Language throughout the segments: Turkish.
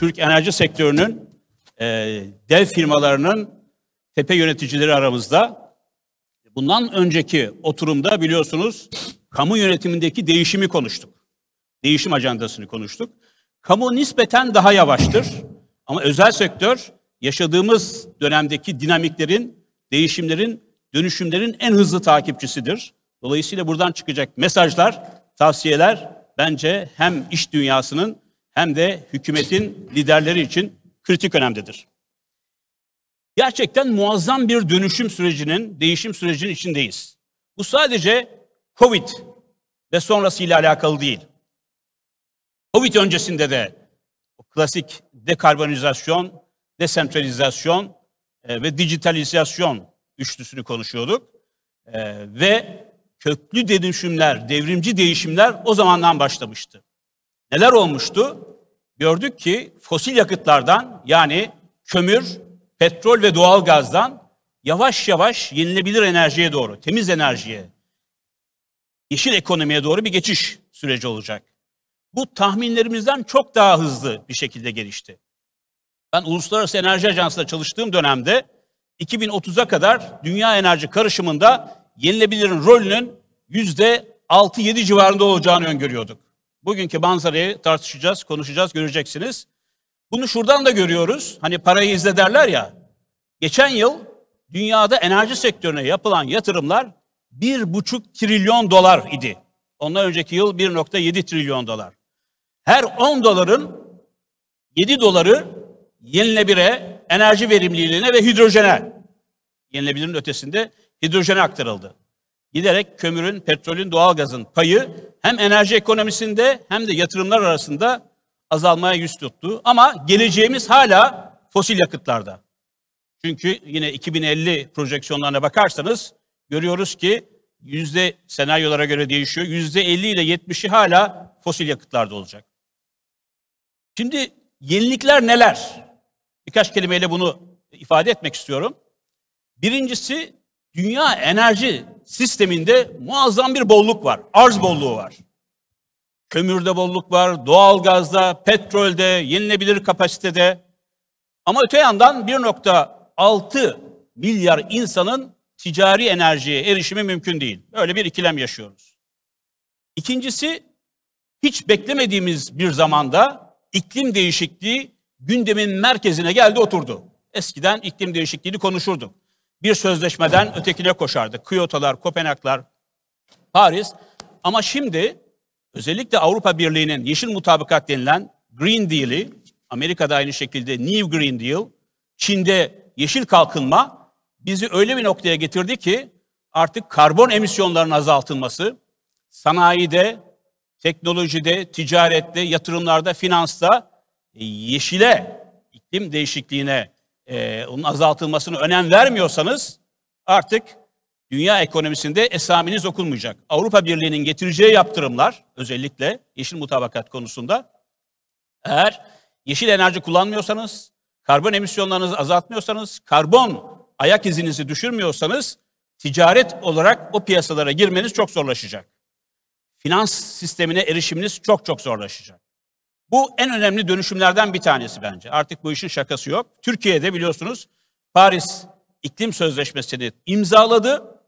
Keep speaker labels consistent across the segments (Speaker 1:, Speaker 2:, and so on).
Speaker 1: Türk enerji sektörünün e, dev firmalarının tepe yöneticileri aramızda. Bundan önceki oturumda biliyorsunuz kamu yönetimindeki değişimi konuştuk. Değişim ajandasını konuştuk. Kamu nispeten daha yavaştır ama özel sektör yaşadığımız dönemdeki dinamiklerin, değişimlerin, dönüşümlerin en hızlı takipçisidir. Dolayısıyla buradan çıkacak mesajlar, tavsiyeler bence hem iş dünyasının hem de hükümetin liderleri için kritik önemdedir. Gerçekten muazzam bir dönüşüm sürecinin, değişim sürecinin içindeyiz. Bu sadece Covid ve sonrasıyla alakalı değil. Covid öncesinde de o klasik dekarbonizasyon, desentralizasyon e, ve dijitalizasyon üçlüsünü konuşuyorduk. E, ve köklü dönüşümler, devrimci değişimler o zamandan başlamıştı. Neler olmuştu? gördük ki fosil yakıtlardan yani kömür, petrol ve doğal gazdan yavaş yavaş yenilebilir enerjiye doğru, temiz enerjiye, yeşil ekonomiye doğru bir geçiş süreci olacak. Bu tahminlerimizden çok daha hızlı bir şekilde gelişti. Ben Uluslararası Enerji Ajansı'nda çalıştığım dönemde 2030'a kadar dünya enerji karışımında yenilebilirin rolünün %6-7 civarında olacağını öngörüyorduk. Bugünkü manzarayı tartışacağız, konuşacağız, göreceksiniz. Bunu şuradan da görüyoruz. Hani parayı izle derler ya. Geçen yıl dünyada enerji sektörüne yapılan yatırımlar 1,5 trilyon dolar idi. Ondan önceki yıl 1,7 trilyon dolar. Her 10 doların 7 doları yenilenebilire, enerji verimliliğine ve hidrojene, Yenilebilirin ötesinde hidrojene aktarıldı giderek kömürün, petrolün, doğalgazın payı hem enerji ekonomisinde hem de yatırımlar arasında azalmaya yüz tuttu. Ama geleceğimiz hala fosil yakıtlarda. Çünkü yine 2050 projeksiyonlarına bakarsanız görüyoruz ki yüzde senaryolara göre değişiyor. Yüzde 50 ile 70'i hala fosil yakıtlarda olacak. Şimdi yenilikler neler? Birkaç kelimeyle bunu ifade etmek istiyorum. Birincisi dünya enerji sisteminde muazzam bir bolluk var. Arz bolluğu var. Kömürde bolluk var, doğalgazda, petrolde, yenilebilir kapasitede. Ama öte yandan 1.6 milyar insanın ticari enerjiye erişimi mümkün değil. Öyle bir ikilem yaşıyoruz. İkincisi hiç beklemediğimiz bir zamanda iklim değişikliği gündemin merkezine geldi oturdu. Eskiden iklim değişikliğini konuşurduk bir sözleşmeden ötekine koşardık. Kyoto'lar, Kopenhag'lar, Paris. Ama şimdi özellikle Avrupa Birliği'nin yeşil mutabakat denilen Green Deal'i, Amerika'da aynı şekilde New Green Deal, Çin'de yeşil kalkınma bizi öyle bir noktaya getirdi ki artık karbon emisyonlarının azaltılması, sanayide, teknolojide, ticarette, yatırımlarda, finansta e, yeşile, iklim değişikliğine e, onun azaltılmasına önem vermiyorsanız artık dünya ekonomisinde esaminiz okunmayacak. Avrupa Birliği'nin getireceği yaptırımlar özellikle yeşil mutabakat konusunda eğer yeşil enerji kullanmıyorsanız, karbon emisyonlarınızı azaltmıyorsanız, karbon ayak izinizi düşürmüyorsanız ticaret olarak o piyasalara girmeniz çok zorlaşacak. Finans sistemine erişiminiz çok çok zorlaşacak. Bu en önemli dönüşümlerden bir tanesi bence. Artık bu işin şakası yok. Türkiye'de biliyorsunuz Paris İklim Sözleşmesi'ni imzaladı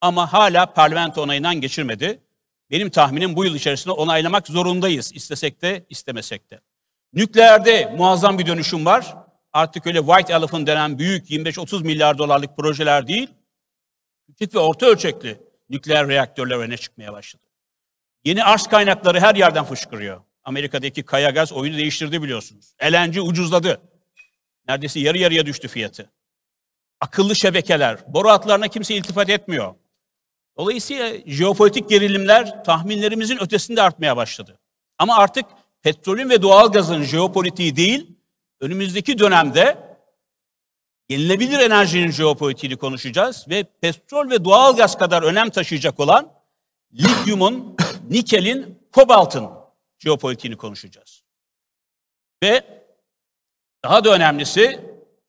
Speaker 1: ama hala parlamento onayından geçirmedi. Benim tahminim bu yıl içerisinde onaylamak zorundayız istesek de istemesek de. Nükleerde muazzam bir dönüşüm var. Artık öyle White Elephant denen büyük 25-30 milyar dolarlık projeler değil, küçük ve orta ölçekli nükleer reaktörler öne çıkmaya başladı. Yeni arz kaynakları her yerden fışkırıyor. Amerika'daki kaya gaz oyunu değiştirdi biliyorsunuz. LNG ucuzladı. Neredeyse yarı yarıya düştü fiyatı. Akıllı şebekeler, boru hatlarına kimse iltifat etmiyor. Dolayısıyla jeopolitik gerilimler tahminlerimizin ötesinde artmaya başladı. Ama artık petrolün ve doğalgazın jeopolitiği değil, önümüzdeki dönemde yenilebilir enerjinin jeopolitiğini konuşacağız ve petrol ve doğalgaz kadar önem taşıyacak olan lityumun, nikelin, kobaltın Jeopolitiğini konuşacağız. Ve daha da önemlisi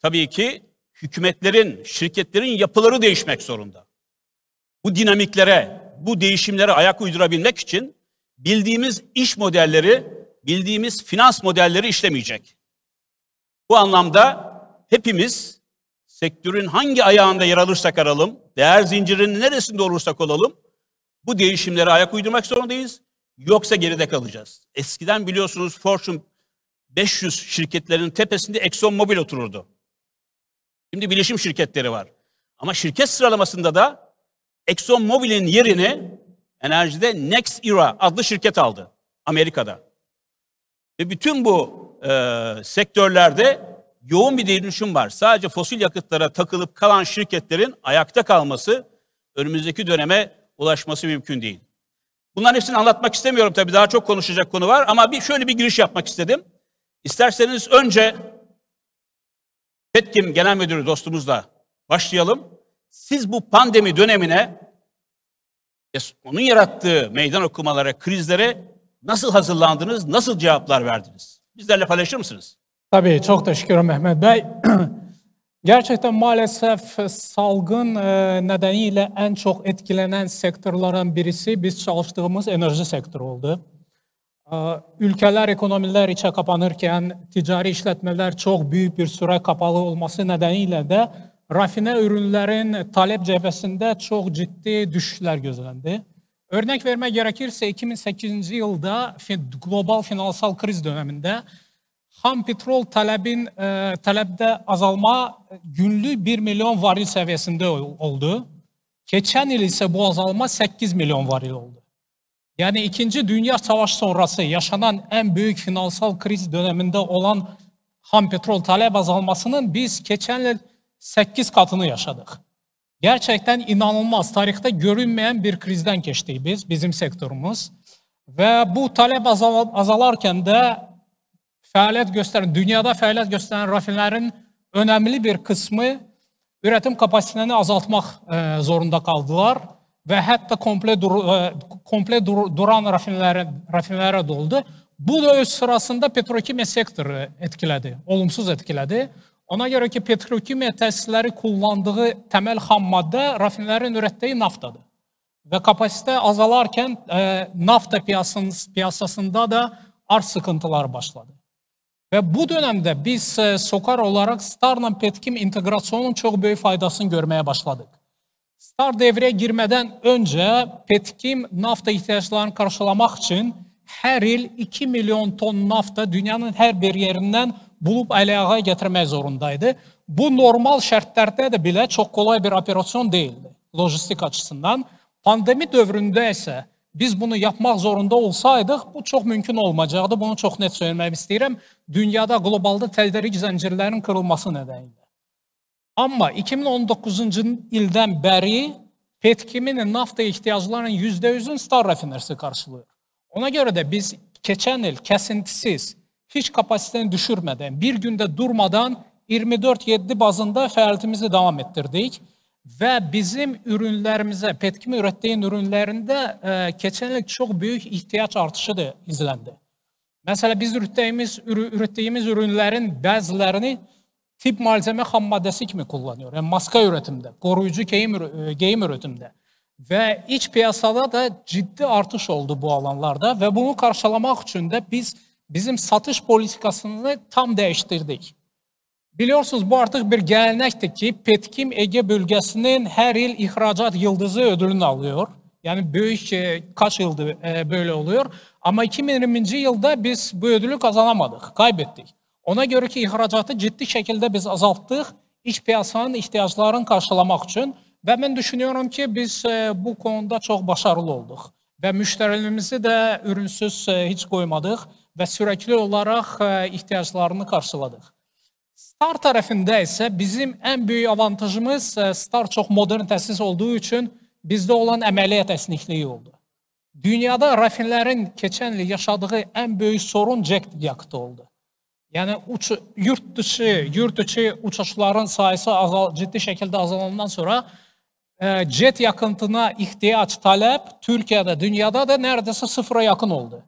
Speaker 1: tabii ki hükümetlerin, şirketlerin yapıları değişmek zorunda. Bu dinamiklere, bu değişimlere ayak uydurabilmek için bildiğimiz iş modelleri, bildiğimiz finans modelleri işlemeyecek. Bu anlamda hepimiz sektörün hangi ayağında yer alırsak aralım, değer zincirinin neresinde olursak olalım, bu değişimlere ayak uydurmak zorundayız Yoksa geride kalacağız. Eskiden biliyorsunuz Fortune 500 şirketlerin tepesinde Exxon Mobil otururdu. Şimdi bilişim şirketleri var. Ama şirket sıralamasında da Exxon Mobil'in yerini enerjide Next Era adlı şirket aldı Amerika'da. Ve bütün bu e, sektörlerde yoğun bir değişim var. Sadece fosil yakıtlara takılıp kalan şirketlerin ayakta kalması önümüzdeki döneme ulaşması mümkün değil. Bunların hepsini anlatmak istemiyorum tabii daha çok konuşacak konu var ama bir şöyle bir giriş yapmak istedim. İsterseniz önce Petkim Genel Müdürü dostumuzla başlayalım. Siz bu pandemi dönemine onun yarattığı meydan okumalara, krizlere nasıl hazırlandınız, nasıl cevaplar verdiniz? Bizlerle paylaşır mısınız?
Speaker 2: Tabii çok teşekkür ederim Mehmet Bey. Gerçekten maalesef salgın e, nedeniyle en çok etkilenen sektörlerin birisi biz çalıştığımız enerji sektörü oldu. E, ülkeler, ekonomiler içe kapanırken ticari işletmeler çok büyük bir süre kapalı olması nedeniyle de rafine ürünlerin talep cephesinde çok ciddi düşüşler gözlendi. Örnek verme gerekirse 2008. yılda global finansal kriz döneminde xam petrol tələbin ə, e, tələbdə azalma günlük 1 milyon varil səviyyəsində oldu. Keçən il isə bu azalma 8 milyon varil oldu. Yəni 2-ci dünya savaşı sonrası yaşanan ən böyük finansal kriz dövründə olan xam petrol tələb azalmasının biz keçən il 8 qatını yaşadıq. Gerçəkdən inanılmaz, tarixdə görünməyən bir krizdən keçdik biz, bizim sektorumuz. Və bu tələb azal azalarkən də fəaliyyət göstərən, dünyada fəaliyyət göstərən rafinlərin önəmli bir qismi üretim kapasitelerini azaltmaq e, zorunda qaldılar və hətta komple, dur, e, komple dur, duran rafinlərə, rafinlərə doldu. Bu da öz sırasında petrokimya sektoru etkilədi, olumsuz etkilədi. Ona görə ki, petrokimya təsisləri kullandığı təməl xam maddə rafinlərin üretdiyi naftadır. Və kapasitə azalarkən e, nafta piyasasında da arz sıkıntılar başladı. Və bu dönəmdə biz e, Sokar olaraq Starla Petkim inteqrasiyonunun çox böyük faydasını görməyə başladıq. Star devrəyə girmədən öncə Petkim nafta ehtiyaclarını qarşılamaq üçün hər il 2 milyon ton nafta dünyanın hər bir yerindən bulub əl-ayağa gətirmək zorundaydı. Bu normal şərtlərdə də belə çox kolay bir operasyon deyildi lojistik açısından. Pandemi dövründə isə biz bunu yapmaq zorunda olsaydıq, bu çox mümkün olmayacaqdı. Bunu çox net söyləmək istəyirəm. Dünyada qlobalda tədarik zəncirlərinin qırılması nədənilə. Amma 2019-cu ildən bəri Petkiminin nafta ehtiyaclarının %100-ün Star rafinersi qarşılıyor. Ona görə də biz keçən il kəsintisiz, heç kapasitəni düşürmədən, bir gündə durmadan 24-7 bazında fəaliyyətimizi davam etdirdik. Və bizim ürünlərimizə, Petkim ürətdiyin ürünlərində ə, e, keçən il çox böyük ehtiyac artışıdır izləndi. Məsələn, biz ürətdiyimiz, ürü, ürətdiyimiz ürünlərin bəzilərini tibb malzemə xam maddəsi kimi kullanıyor. Yəni maska üretimdə, qoruyucu geyim, e, geyim üretimdə və iç piyasada da ciddi artış oldu bu alanlarda və bunu qarşılamaq üçün də biz bizim satış politikasını tam dəyişdirdik. Biliyorsunuz bu artıq bir gələnəkdir ki, Petkim Ege bölgəsinin hər il ixracat yıldızı ödülünü alıyor. Yəni böyük e, kaç yıldır e, böyle oluyor. Amma 2020-ci ildə biz bu ödülü qazanamadıq, kaybettik. Ona görə ki, ixracatı ciddi şəkildə biz azaltdıq iç piyasanın ehtiyaclarını qarşılamaq üçün və mən düşünüyorum ki, biz e, bu konuda çox başarılı olduq və müştərilərimizi də ürünsüz e, heç qoymadıq və sürəkli olaraq e, ehtiyaclarını qarşıladıq. Star tərəfində isə bizim ən böyük avantajımız e, Star çox modern təsis olduğu üçün bizdə olan əməliyyat əsnikliyi oldu. Dünyada rafinlərin keçən il yaşadığı ən böyük sorun Jack Yaktı oldu. Yəni uç, yurt dışı, yurt içi uçuşların sayısı azal, ciddi şəkildə azalandan sonra e, jet yakıntına ehtiyac tələb Türkiyədə, dünyada da neredeyse sıfıra yakın oldu.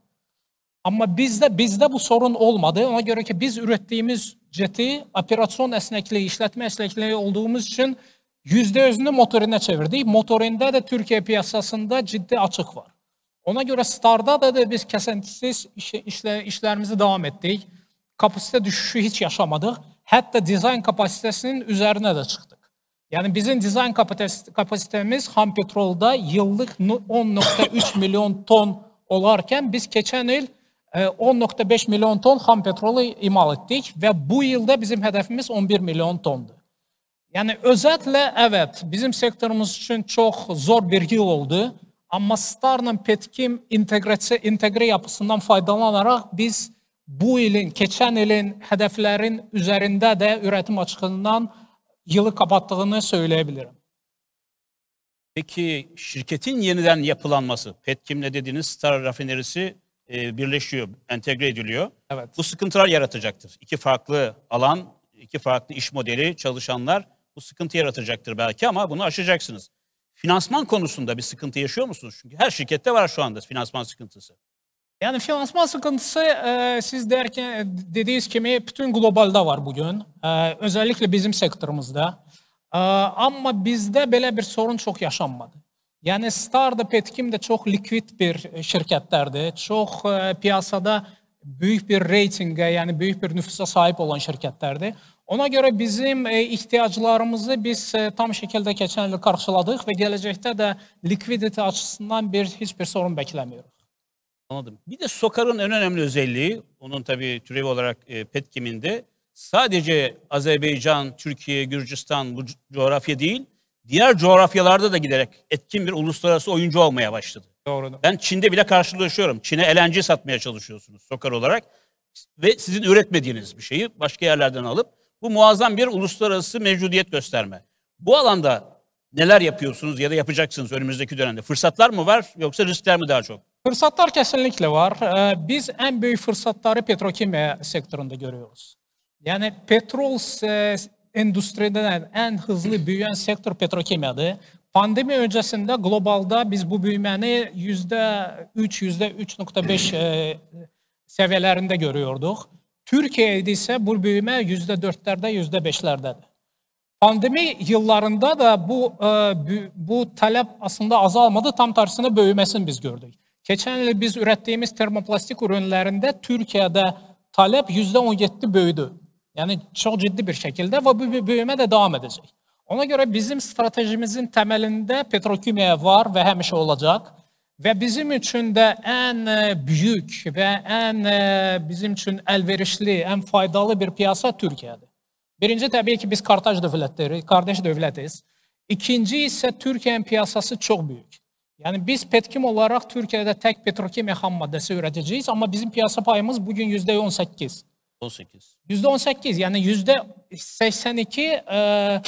Speaker 2: Amma bizdə bizdə bu sorun olmadı. Ona görə ki biz üretdiyimiz ceti operasyon esnekliği, işletme esnekliği olduğumuz için yüzde yüzünü motorine çevirdik. Motorinde de Türkiye piyasasında ciddi açık var. Ona göre Star'da da, da biz kesintisiz iş, işle, işlerimizi devam ettik. Kapasite düşüşü hiç yaşamadık. Hatta dizayn kapasitesinin üzerine de çıktık. Yani bizim dizayn kapasitemiz Ham Petrol'da yıllık 10.3 milyon ton olarken biz geçen yıl 10.5 milyon ton xam petrolu imal etdik və bu ildə bizim hədəfimiz 11 milyon tondur. Yəni özətlə əvət, bizim sektorumuz üçün çox zor bir il oldu, amma Starla Petkim inteqrasiya inteqrə yapısından faydalanaraq biz bu ilin, keçən ilin hədəflərin üzərində də ürətim açığından yılı kapatdığını söyləyə bilərəm.
Speaker 1: Peki şirketin yeniden yapılanması, Petkim'le dediğiniz Star Rafinerisi e, birleşiyor, entegre ediliyor. Evet. Bu sıkıntılar yaratacaktır. İki farklı alan, iki farklı iş modeli çalışanlar bu sıkıntı yaratacaktır belki ama bunu aşacaksınız. Finansman konusunda bir sıkıntı yaşıyor musunuz? Çünkü her şirkette var şu anda finansman sıkıntısı.
Speaker 2: Yani finansman sıkıntısı e, siz derken e, dediğiniz gibi bütün globalda var bugün. E, özellikle bizim sektörümüzde. E, ama bizde böyle bir sorun çok yaşanmadı. Yani Starda Petkim de çok likvid bir e, şirketlerdi. Çok e, piyasada büyük bir reytinge yani büyük bir nüfusa sahip olan şirketlerdi. Ona göre bizim e, ihtiyaçlarımızı biz tam şekilde geçen yıl karşıladık ve gelecekte de likvidite açısından bir hiçbir sorun beklemiyoruz.
Speaker 1: Anladım. Bir de Sokar'ın en önemli özelliği, onun tabii türevi olarak e, Petkim'in de sadece Azerbaycan, Türkiye, Gürcistan bu coğrafya değil, diğer coğrafyalarda da giderek etkin bir uluslararası oyuncu olmaya başladı. Doğru. Ben Çin'de bile karşılaşıyorum. Çin'e elenci satmaya çalışıyorsunuz sokar olarak ve sizin üretmediğiniz bir şeyi başka yerlerden alıp bu muazzam bir uluslararası mevcudiyet gösterme. Bu alanda neler yapıyorsunuz ya da yapacaksınız önümüzdeki dönemde? Fırsatlar mı var yoksa riskler mi daha çok? Fırsatlar
Speaker 2: kesinlikle var. Ee, biz en büyük fırsatları petrokimya sektöründe görüyoruz. Yani petrol e, endüstridə ən hızlı böyüyən sektor petrokimiyadır. Pandemi öncəsində qlobalda biz bu böyüməni %3, %3.5 e, səviyyələrində görüyorduq. Türkiyədə isə bu böyümə %4-lərdə, %5-lərdədir. Pandemi yıllarında da bu e, bu tələb əslində azalmadı, tam tərsinə böyüməsini biz gördük. Keçən il biz ürətdiyimiz termoplastik ürünlərində Türkiyədə tələb %17 böyüdü. Yəni çox ciddi bir şəkildə və bu böyümə də davam edəcək. Ona görə bizim strategimizin təməlində petrokimiya var və həmişə olacaq və bizim üçün də ən e, böyük və ən e, bizim üçün əlverişli, ən faydalı bir piyasa Türkiyədir. Birinci təbii ki, biz qardaş dövlətlərik, qardaş dövlətiz. İkinci isə Türkiyənin piyasası çox böyük. Yəni biz Petkim olaraq Türkiyədə tək petrokimiya xam maddəsi öyrədəcəyik, amma bizim piyasa payımız bu gün %18. 18. yüzde %18 yani yüzde %82 e,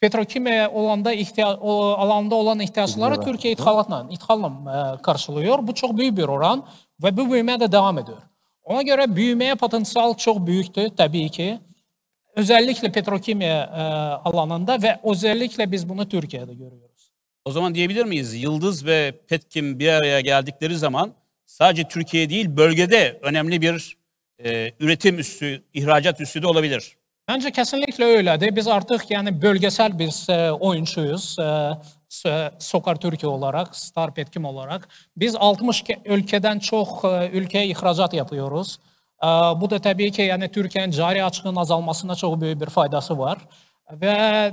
Speaker 2: petrokimiye olanda ihtiya o, alanda olan ihtiyaçları Türkiye ithalatla, ithalatla e, karşılıyor. Bu çok büyük bir oran ve bu büyüme de devam ediyor. Ona göre büyümeye potansiyel çok büyüktü tabii ki. Özellikle petrokimya e, alanında ve özellikle biz bunu Türkiye'de görüyoruz.
Speaker 1: O zaman diyebilir miyiz? Yıldız ve Petkim bir araya geldikleri zaman sadece Türkiye değil bölgede önemli bir e, üretim üssü, ihracat üssü de olabilir.
Speaker 2: Bence kesinlikle öyle. Biz artık yani bölgesel bir e, oyuncuyuz. E, Sokar Türkiye olarak, Star Petkim olarak. Biz 60 ülkeden çok e, ülkeye ihracat yapıyoruz. E, bu da tabii ki yani Türkiye'nin cari açığının azalmasına çok büyük bir faydası var. Ve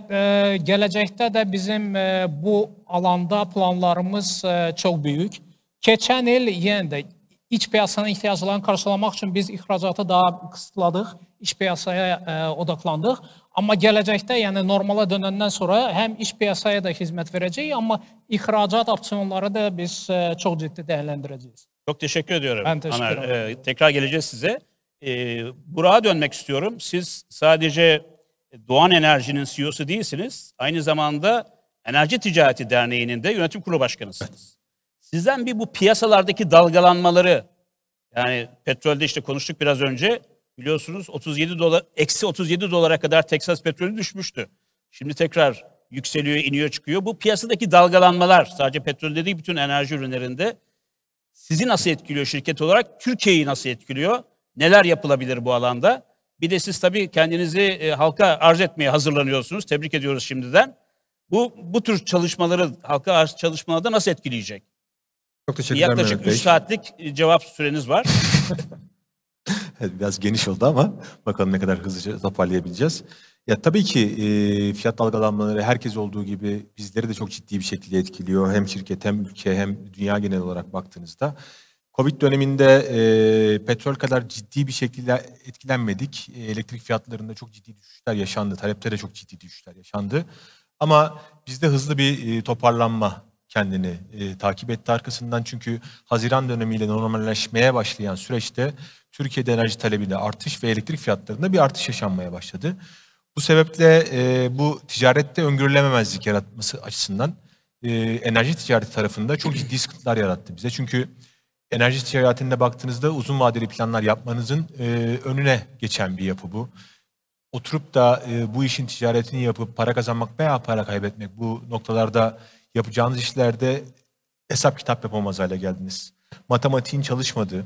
Speaker 2: e, gelecekte de bizim bu alanda planlarımız çok büyük. Keçen yıl yine de İç piyasanın ehtiyaclarını qarşılamaq için biz ihracatı daha qısıtladıq, iç piyasaya ə, e, odaqlandıq. Amma gələcəkdə, yəni normala dönəndən sonra hem iç piyasaya da hizmet vereceğiz ama ihracat opsiyonları da biz ə, e, çox ciddi değerlendireceğiz.
Speaker 1: Çok teşekkür ediyorum. Ben teşekkür Anar. ederim. Ee, tekrar geleceğiz size. Ee, Burak'a dönmek istiyorum. Siz sadece Doğan Enerji'nin CEO'su değilsiniz. Aynı zamanda Enerji Ticareti Derneği'nin de yönetim kurulu başkanısınız. Evet. Sizden bir bu piyasalardaki dalgalanmaları yani petrolde işte konuştuk biraz önce biliyorsunuz 37 dolar eksi 37 dolara kadar Texas petrolü düşmüştü. Şimdi tekrar yükseliyor, iniyor, çıkıyor. Bu piyasadaki dalgalanmalar sadece petrolde değil bütün enerji ürünlerinde sizi nasıl etkiliyor şirket olarak? Türkiye'yi nasıl etkiliyor? Neler yapılabilir bu alanda? Bir de siz tabii kendinizi e, halka arz etmeye hazırlanıyorsunuz. Tebrik ediyoruz şimdiden. Bu bu tür çalışmaları halka arz çalışmalarda nasıl etkileyecek?
Speaker 3: Çok teşekkürler Yaklaşık Mehmet 3
Speaker 1: saatlik e, cevap süreniz var.
Speaker 3: Biraz geniş oldu ama bakalım ne kadar hızlıca toparlayabileceğiz. Ya tabii ki e, fiyat dalgalanmaları herkes olduğu gibi bizleri de çok ciddi bir şekilde etkiliyor. Hem şirket hem ülke hem dünya genel olarak baktığınızda. Covid döneminde e, petrol kadar ciddi bir şekilde etkilenmedik. E, elektrik fiyatlarında çok ciddi düşüşler yaşandı. Talepte de çok ciddi düşüşler yaşandı. Ama bizde hızlı bir e, toparlanma kendini e, takip etti arkasından. Çünkü Haziran dönemiyle normalleşmeye başlayan süreçte Türkiye'de enerji talebinde artış ve elektrik fiyatlarında bir artış yaşanmaya başladı. Bu sebeple e, bu ticarette öngörülememezlik yaratması açısından e, enerji ticareti tarafında çok ciddi sıkıntılar yarattı bize. Çünkü enerji ticaretinde baktığınızda uzun vadeli planlar yapmanızın e, önüne geçen bir yapı bu. Oturup da e, bu işin ticaretini yapıp para kazanmak veya para kaybetmek bu noktalarda Yapacağınız işlerde hesap kitap yapamaz hale geldiniz. Matematiğin çalışmadığı,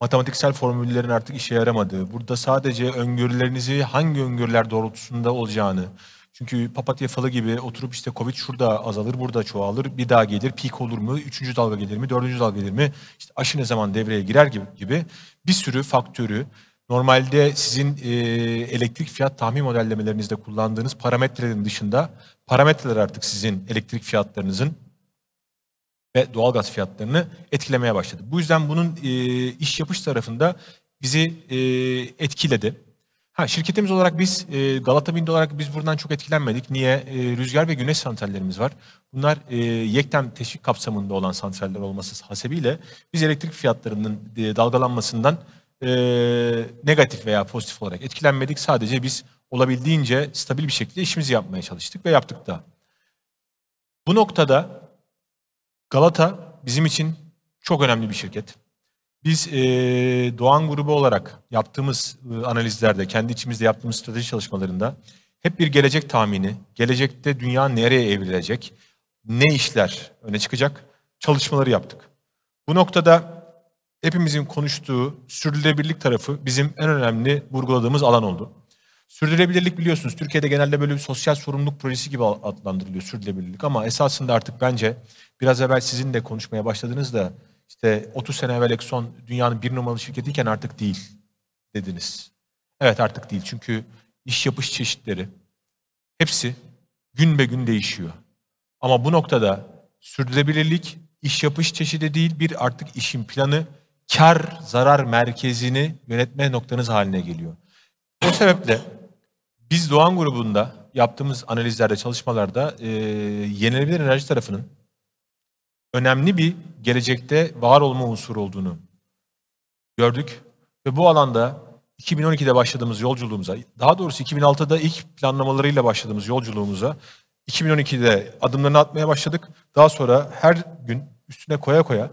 Speaker 3: matematiksel formüllerin artık işe yaramadığı, burada sadece öngörülerinizi hangi öngörüler doğrultusunda olacağını, çünkü papatya falı gibi oturup işte Covid şurada azalır, burada çoğalır, bir daha gelir, pik olur mu, üçüncü dalga gelir mi, dördüncü dalga gelir mi, işte aşı ne zaman devreye girer gibi, gibi bir sürü faktörü Normalde sizin e, elektrik fiyat tahmin modellemelerinizde kullandığınız parametrelerin dışında parametreler artık sizin elektrik fiyatlarınızın ve doğalgaz fiyatlarını etkilemeye başladı. Bu yüzden bunun e, iş yapış tarafında bizi e, etkiledi. Ha, şirketimiz olarak biz e, Galata Wind olarak biz buradan çok etkilenmedik. Niye? E, rüzgar ve güneş santrallerimiz var. Bunlar e, yektem teşvik kapsamında olan santraller olması hasebiyle biz elektrik fiyatlarının e, dalgalanmasından e, negatif veya pozitif olarak etkilenmedik. Sadece biz olabildiğince stabil bir şekilde işimizi yapmaya çalıştık ve yaptık da. Bu noktada Galata bizim için çok önemli bir şirket. Biz e, Doğan grubu olarak yaptığımız e, analizlerde, kendi içimizde yaptığımız strateji çalışmalarında hep bir gelecek tahmini, gelecekte dünya nereye evrilecek, ne işler öne çıkacak çalışmaları yaptık. Bu noktada hepimizin konuştuğu sürdürülebilirlik tarafı bizim en önemli vurguladığımız alan oldu. Sürdürülebilirlik biliyorsunuz Türkiye'de genelde böyle bir sosyal sorumluluk projesi gibi adlandırılıyor sürdürülebilirlik ama esasında artık bence biraz evvel sizin de konuşmaya başladınız da işte 30 sene evvel Exxon dünyanın bir numaralı şirketiyken artık değil dediniz. Evet artık değil çünkü iş yapış çeşitleri hepsi gün be gün değişiyor. Ama bu noktada sürdürülebilirlik iş yapış çeşidi değil bir artık işin planı kar zarar merkezini yönetme noktanız haline geliyor. O sebeple biz Doğan grubunda yaptığımız analizlerde, çalışmalarda e, yenilenebilir enerji tarafının önemli bir gelecekte var olma unsuru olduğunu gördük. Ve bu alanda 2012'de başladığımız yolculuğumuza, daha doğrusu 2006'da ilk planlamalarıyla başladığımız yolculuğumuza 2012'de adımlarını atmaya başladık. Daha sonra her gün üstüne koya koya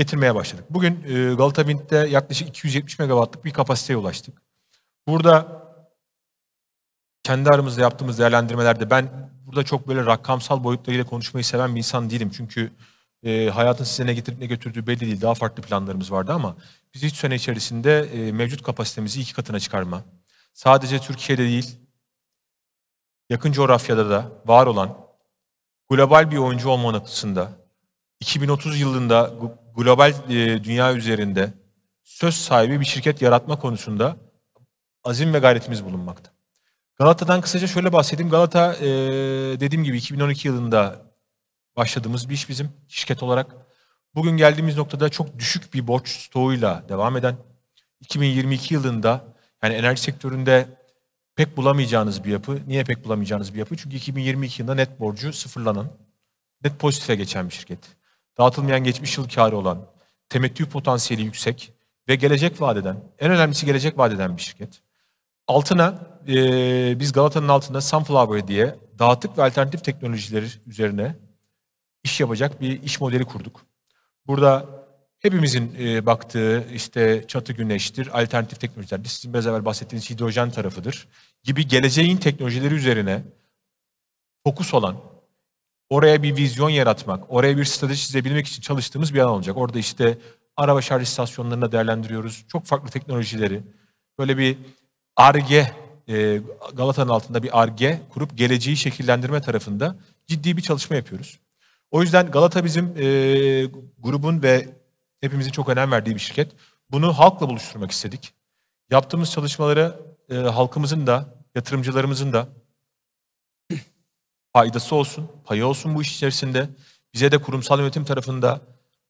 Speaker 3: getirmeye başladık. Bugün e, Galata Wind'de yaklaşık 270 megawattlık bir kapasiteye ulaştık. Burada kendi aramızda yaptığımız değerlendirmelerde ben burada çok böyle rakamsal boyutlarıyla konuşmayı seven bir insan değilim. Çünkü e, hayatın size ne getirip ne götürdüğü belli değil. Daha farklı planlarımız vardı ama biz 3 sene içerisinde e, mevcut kapasitemizi iki katına çıkarma. Sadece Türkiye'de değil, yakın coğrafyada da var olan global bir oyuncu olma noktasında 2030 yılında global e, dünya üzerinde söz sahibi bir şirket yaratma konusunda azim ve gayretimiz bulunmakta. Galata'dan kısaca şöyle bahsedeyim. Galata e, dediğim gibi 2012 yılında başladığımız bir iş bizim şirket olarak. Bugün geldiğimiz noktada çok düşük bir borç stoğuyla devam eden 2022 yılında yani enerji sektöründe pek bulamayacağınız bir yapı. Niye pek bulamayacağınız bir yapı? Çünkü 2022 yılında net borcu sıfırlanan, net pozitife geçen bir şirket dağıtılmayan geçmiş yıl karı olan, temettü potansiyeli yüksek ve gelecek vadeden, en önemlisi gelecek vadeden bir şirket. Altına, e, biz Galata'nın altında Sunflower diye dağıtık ve alternatif teknolojileri üzerine iş yapacak bir iş modeli kurduk. Burada hepimizin e, baktığı işte çatı güneştir, alternatif teknolojiler, sizin biraz evvel bahsettiğiniz hidrojen tarafıdır gibi geleceğin teknolojileri üzerine fokus olan Oraya bir vizyon yaratmak, oraya bir strateji çizebilmek için çalıştığımız bir alan olacak. Orada işte araba şarj istasyonlarını değerlendiriyoruz. Çok farklı teknolojileri. Böyle bir ARGE, Galata'nın altında bir ARGE kurup geleceği şekillendirme tarafında ciddi bir çalışma yapıyoruz. O yüzden Galata bizim e, grubun ve hepimizin çok önem verdiği bir şirket. Bunu halkla buluşturmak istedik. Yaptığımız çalışmaları e, halkımızın da, yatırımcılarımızın da, faydası olsun, payı olsun bu iş içerisinde. Bize de kurumsal yönetim tarafında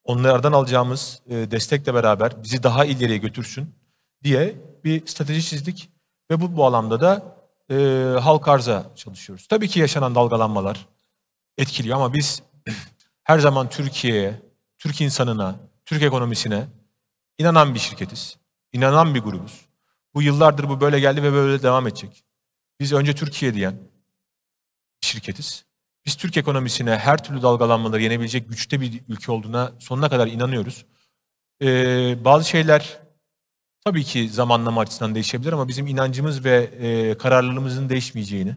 Speaker 3: onlardan alacağımız e, destekle beraber bizi daha ileriye götürsün diye bir strateji çizdik. Ve bu bu alanda da e, halk arza çalışıyoruz. Tabii ki yaşanan dalgalanmalar etkiliyor ama biz her zaman Türkiye'ye, Türk insanına, Türk ekonomisine inanan bir şirketiz. İnanan bir grubuz. Bu yıllardır bu böyle geldi ve böyle devam edecek. Biz önce Türkiye diyen, şirketiz. Biz Türk ekonomisine her türlü dalgalanmaları yenebilecek güçte bir ülke olduğuna sonuna kadar inanıyoruz. Ee, bazı şeyler tabii ki zamanlama açısından değişebilir ama bizim inancımız ve e, kararlılığımızın değişmeyeceğini.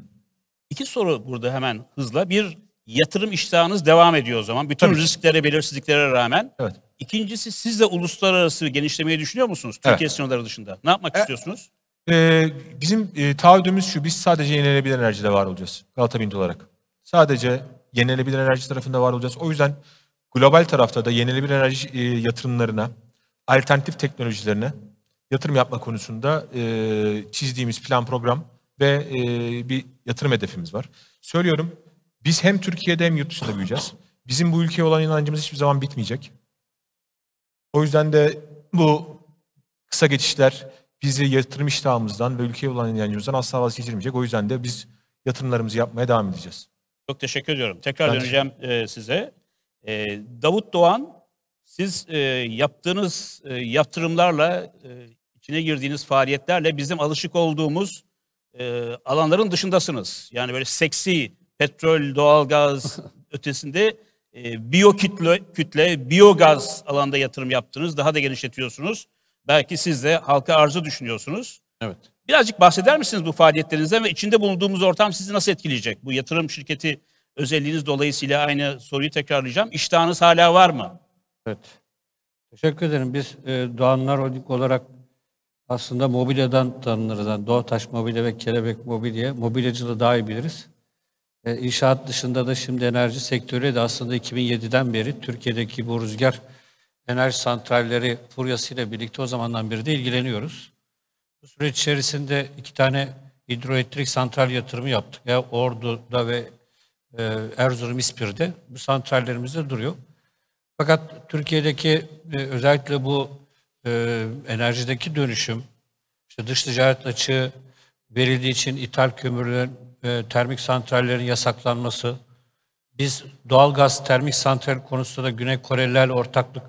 Speaker 3: İki soru burada hemen
Speaker 1: hızla. Bir, yatırım iştahınız devam ediyor o zaman. Bütün tabii. risklere, belirsizliklere rağmen. Evet. İkincisi siz de uluslararası genişlemeyi düşünüyor musunuz? Türkiye evet. sınırları dışında. Ne yapmak e, istiyorsunuz?
Speaker 3: e, bizim e, taahhüdümüz şu, biz sadece yenilenebilir enerjide var olacağız Galata Bint olarak. Sadece yenilenebilir enerji tarafında var olacağız. O yüzden global tarafta da yenilenebilir enerji e, yatırımlarına, alternatif teknolojilerine yatırım yapma konusunda e, çizdiğimiz plan program ve e, bir yatırım hedefimiz var. Söylüyorum, biz hem Türkiye'de hem yurt dışında büyüyeceğiz. Bizim bu ülkeye olan inancımız hiçbir zaman bitmeyecek. O yüzden de bu kısa geçişler, bizi yatırım iştahımızdan ve ülkeye olan inancımızdan asla vazgeçirmeyecek. O yüzden de biz yatırımlarımızı yapmaya devam edeceğiz.
Speaker 1: Çok teşekkür ediyorum. Tekrar ben döneceğim e, size. E, Davut Doğan, siz e, yaptığınız e, yatırımlarla, içine girdiğiniz faaliyetlerle bizim alışık olduğumuz alanların dışındasınız. Yani böyle seksi, petrol, doğalgaz ötesinde e, biyo kütle, kütle, biyogaz alanda yatırım yaptınız. Daha da genişletiyorsunuz. Belki siz de halka arzu düşünüyorsunuz. Evet. Birazcık bahseder misiniz bu faaliyetlerinizden ve içinde bulunduğumuz ortam sizi nasıl etkileyecek? Bu yatırım şirketi özelliğiniz dolayısıyla aynı soruyu tekrarlayacağım. İştahınız hala var mı? Evet.
Speaker 4: Teşekkür ederim. Biz e, Doğanlar Holding olarak aslında mobilyadan tanınırız. Yani Doğataş Mobilya ve Kelebek Mobilya. Mobilyacılığı daha iyi biliriz. E, inşaat dışında da şimdi enerji sektörü de aslında 2007'den beri Türkiye'deki bu rüzgar enerji santralleri furyasıyla birlikte o zamandan beri de ilgileniyoruz. Bu süreç içerisinde iki tane hidroelektrik santral yatırımı yaptık. Ya Ordu'da ve e, Erzurum İspir'de bu santrallerimiz de duruyor. Fakat Türkiye'deki e, özellikle bu e, enerjideki dönüşüm, işte dış ticaret açığı verildiği için ithal kömürlerin, termik santrallerin yasaklanması, biz doğalgaz termik santral konusunda da Güney Korelilerle ortaklık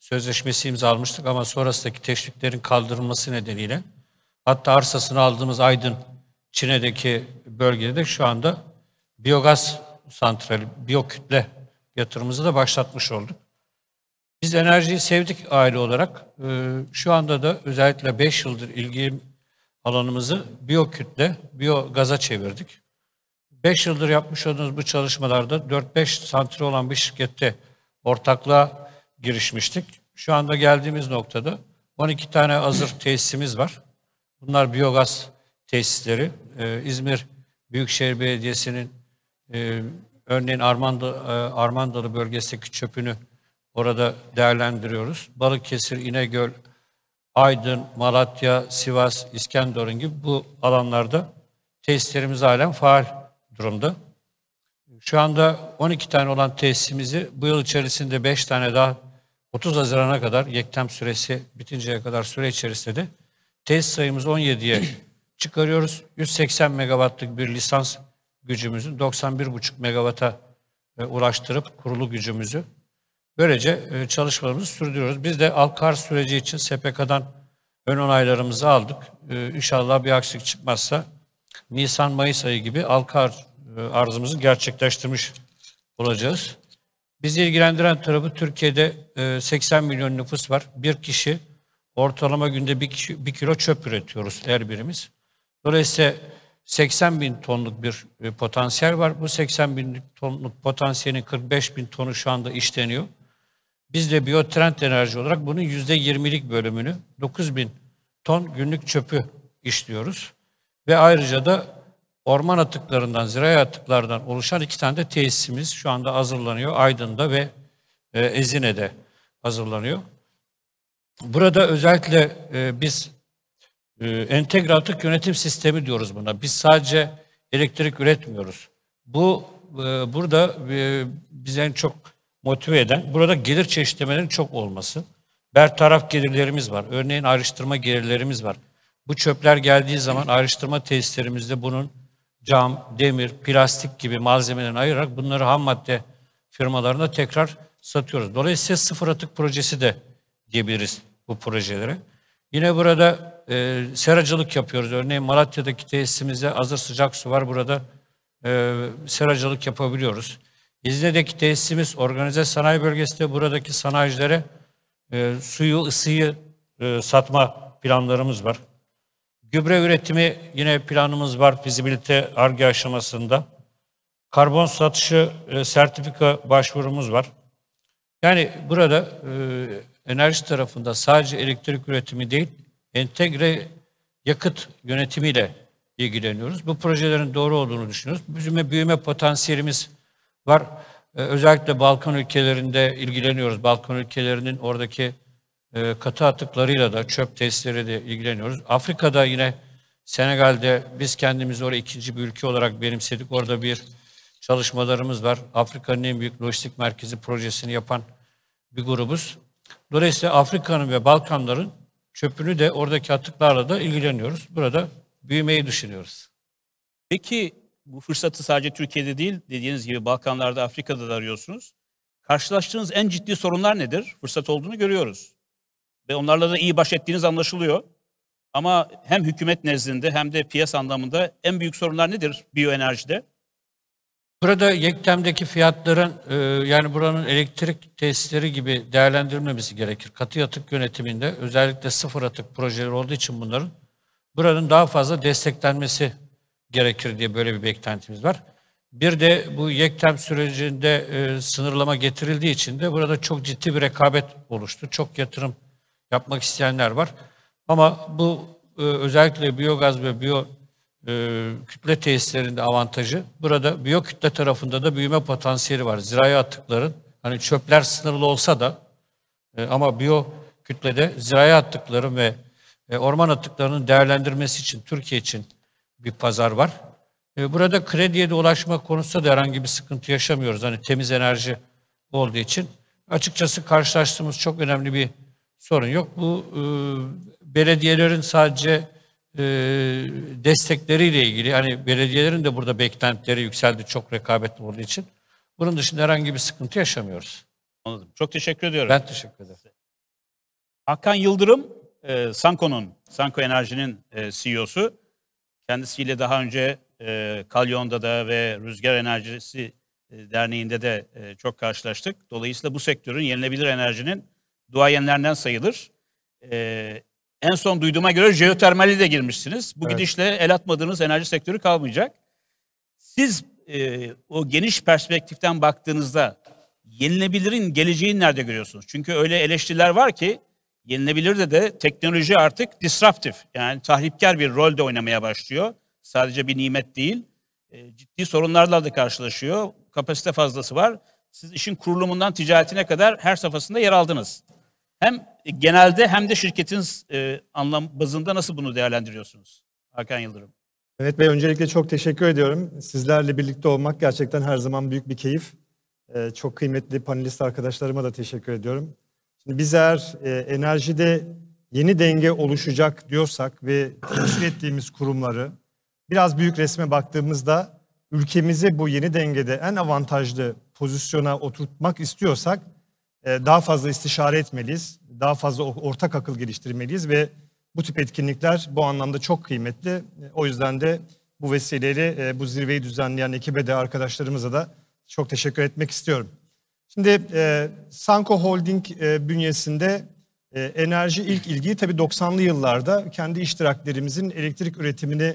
Speaker 4: sözleşmesi imzalmıştık ama sonrasındaki teşviklerin kaldırılması nedeniyle hatta arsasını aldığımız Aydın Çin'deki bölgede de şu anda biyogaz santrali, biyokütle yatırımımızı da başlatmış olduk. Biz enerjiyi sevdik aile olarak. Ee, şu anda da özellikle 5 yıldır ilgi alanımızı biyokütle, biyogaza çevirdik. 5 yıldır yapmış olduğunuz bu çalışmalarda 4-5 santri olan bir şirkette ortaklığa girişmiştik. Şu anda geldiğimiz noktada 12 tane hazır tesisimiz var. Bunlar biyogaz tesisleri. Ee, İzmir Büyükşehir Belediyesi'nin e, örneğin Armanda, e, Armandalı bölgesindeki çöpünü orada değerlendiriyoruz. Balıkesir, İnegöl, Aydın, Malatya, Sivas, İskenderun gibi bu alanlarda tesislerimiz halen faal durumda. Şu anda 12 tane olan tesisimizi bu yıl içerisinde 5 tane daha 30 Haziran'a kadar yektem süresi bitinceye kadar süre içerisinde de tesis sayımız 17'ye çıkarıyoruz. 180 megawattlık bir lisans gücümüzün 91,5 megawata e, uğraştırıp kurulu gücümüzü böylece e, çalışmalarımızı sürdürüyoruz. Biz de Alkar süreci için SPK'dan ön onaylarımızı aldık. E, inşallah bir aksilik çıkmazsa Nisan-Mayıs ayı gibi Alkar arzımızı gerçekleştirmiş olacağız. Bizi ilgilendiren tarafı Türkiye'de 80 e, milyon nüfus var. Bir kişi ortalama günde bir, kişi, bir kilo çöp üretiyoruz her birimiz. Dolayısıyla 80 bin tonluk bir e, potansiyel var. Bu 80 bin tonluk potansiyelin 45 bin tonu şu anda işleniyor. Biz de biyotrend enerji olarak bunun %20'lik bölümünü 9 bin ton günlük çöpü işliyoruz. Ve ayrıca da orman atıklarından, zirai atıklardan oluşan iki tane de tesisimiz şu anda hazırlanıyor. Aydın'da ve e, Ezine'de hazırlanıyor. Burada özellikle e, biz e, entegre atık yönetim sistemi diyoruz buna. Biz sadece elektrik üretmiyoruz. Bu e, burada e, bizi en çok motive eden, burada gelir çeşitlemelerinin çok olması. Bertaraf gelirlerimiz var. Örneğin ayrıştırma gelirlerimiz var. Bu çöpler geldiği zaman ayrıştırma tesislerimizde bunun cam, demir, plastik gibi malzemelerini ayırarak bunları ham madde firmalarına tekrar satıyoruz. Dolayısıyla sıfır atık projesi de diyebiliriz bu projelere. Yine burada e, seracılık yapıyoruz. Örneğin Malatya'daki tesisimizde hazır sıcak su var. Burada e, seracılık yapabiliyoruz. İzne'deki tesisimiz organize sanayi bölgesinde buradaki sanayicilere e, suyu, ısıyı e, satma planlarımız var. Gübre üretimi yine planımız var fizibilite ARGE aşamasında. Karbon satışı e, sertifika başvurumuz var. Yani burada e, enerji tarafında sadece elektrik üretimi değil, entegre yakıt yönetimiyle ilgileniyoruz. Bu projelerin doğru olduğunu düşünüyoruz. Bizim büyüme potansiyelimiz var. Ee, özellikle Balkan ülkelerinde ilgileniyoruz. Balkan ülkelerinin oradaki e, katı atıklarıyla da çöp testleriyle de ilgileniyoruz. Afrika'da yine Senegal'de biz kendimizi orada ikinci bir ülke olarak benimsedik. Orada bir çalışmalarımız var. Afrika'nın en büyük lojistik merkezi projesini yapan bir grubuz. Dolayısıyla Afrika'nın ve Balkanların çöpünü de oradaki atıklarla da ilgileniyoruz. Burada
Speaker 1: büyümeyi düşünüyoruz. Peki bu fırsatı sadece Türkiye'de değil dediğiniz gibi Balkanlarda, Afrika'da da arıyorsunuz. Karşılaştığınız en ciddi sorunlar nedir? Fırsat olduğunu görüyoruz ve onlarla da iyi baş ettiğiniz anlaşılıyor. Ama hem hükümet nezdinde hem de piyasa anlamında en büyük sorunlar nedir biyoenerjide? Burada
Speaker 4: yektemdeki fiyatların e, yani buranın elektrik tesisleri gibi değerlendirilmemesi gerekir. Katı atık yönetiminde özellikle sıfır atık projeleri olduğu için bunların buranın daha fazla desteklenmesi gerekir diye böyle bir beklentimiz var. Bir de bu yektem sürecinde e, sınırlama getirildiği için de burada çok ciddi bir rekabet oluştu. Çok yatırım yapmak isteyenler var. Ama bu e, özellikle biyogaz ve biyo e, kütle tesislerinde avantajı. Burada kütle tarafında da büyüme potansiyeli var. Zirai attıkların hani çöpler sınırlı olsa da e, ama biyo kütlede zirai attıkların ve e, orman attıklarının değerlendirmesi için Türkiye için bir pazar var. E, burada krediye de ulaşma konusunda da herhangi bir sıkıntı yaşamıyoruz. Hani temiz enerji olduğu için. Açıkçası karşılaştığımız çok önemli bir sorun yok. Bu e, belediyelerin sadece e, destekleriyle ilgili, hani belediyelerin de burada beklentileri yükseldi çok rekabetli
Speaker 1: olduğu için. Bunun dışında herhangi bir sıkıntı yaşamıyoruz. Anladım. Çok teşekkür ediyorum. Ben teşekkür ederim. Hakan Yıldırım, e, Sanko'nun, Sanko Enerji'nin e, CEO'su. Kendisiyle daha önce e, Kalyon'da da ve Rüzgar Enerjisi e, Derneği'nde de e, çok karşılaştık. Dolayısıyla bu sektörün yenilebilir enerjinin duayenlerden sayılır. Ee, en son duyduğuma göre jeotermali de girmişsiniz. Bu evet. gidişle el atmadığınız enerji sektörü kalmayacak. Siz e, o geniş perspektiften baktığınızda yenilebilirin geleceğini nerede görüyorsunuz? Çünkü öyle eleştiriler var ki yenilebilir de de teknoloji artık disruptif yani tahripkar bir rolde oynamaya başlıyor. Sadece bir nimet değil. E, ciddi sorunlarla da karşılaşıyor. Kapasite fazlası var. Siz işin kurulumundan ticaretine kadar her safhasında yer aldınız. Hem genelde hem de şirketin e, anlam bazında nasıl bunu değerlendiriyorsunuz Hakan Yıldırım?
Speaker 5: Evet Bey öncelikle çok teşekkür ediyorum. Sizlerle birlikte olmak gerçekten her zaman büyük bir keyif. E, çok kıymetli panelist arkadaşlarıma da teşekkür ediyorum. Şimdi biz eğer e, enerjide yeni denge oluşacak diyorsak ve temsil ettiğimiz kurumları biraz büyük resme baktığımızda ülkemizi bu yeni dengede en avantajlı pozisyona oturtmak istiyorsak ee, daha fazla istişare etmeliyiz, daha fazla ortak akıl geliştirmeliyiz ve bu tip etkinlikler bu anlamda çok kıymetli. Ee, o yüzden de bu vesileyle e, bu zirveyi düzenleyen ekibe de arkadaşlarımıza da çok teşekkür etmek istiyorum. Şimdi e, Sanko Holding e, bünyesinde enerji ilk ilgiyi tabii 90'lı yıllarda kendi iştiraklerimizin elektrik üretimini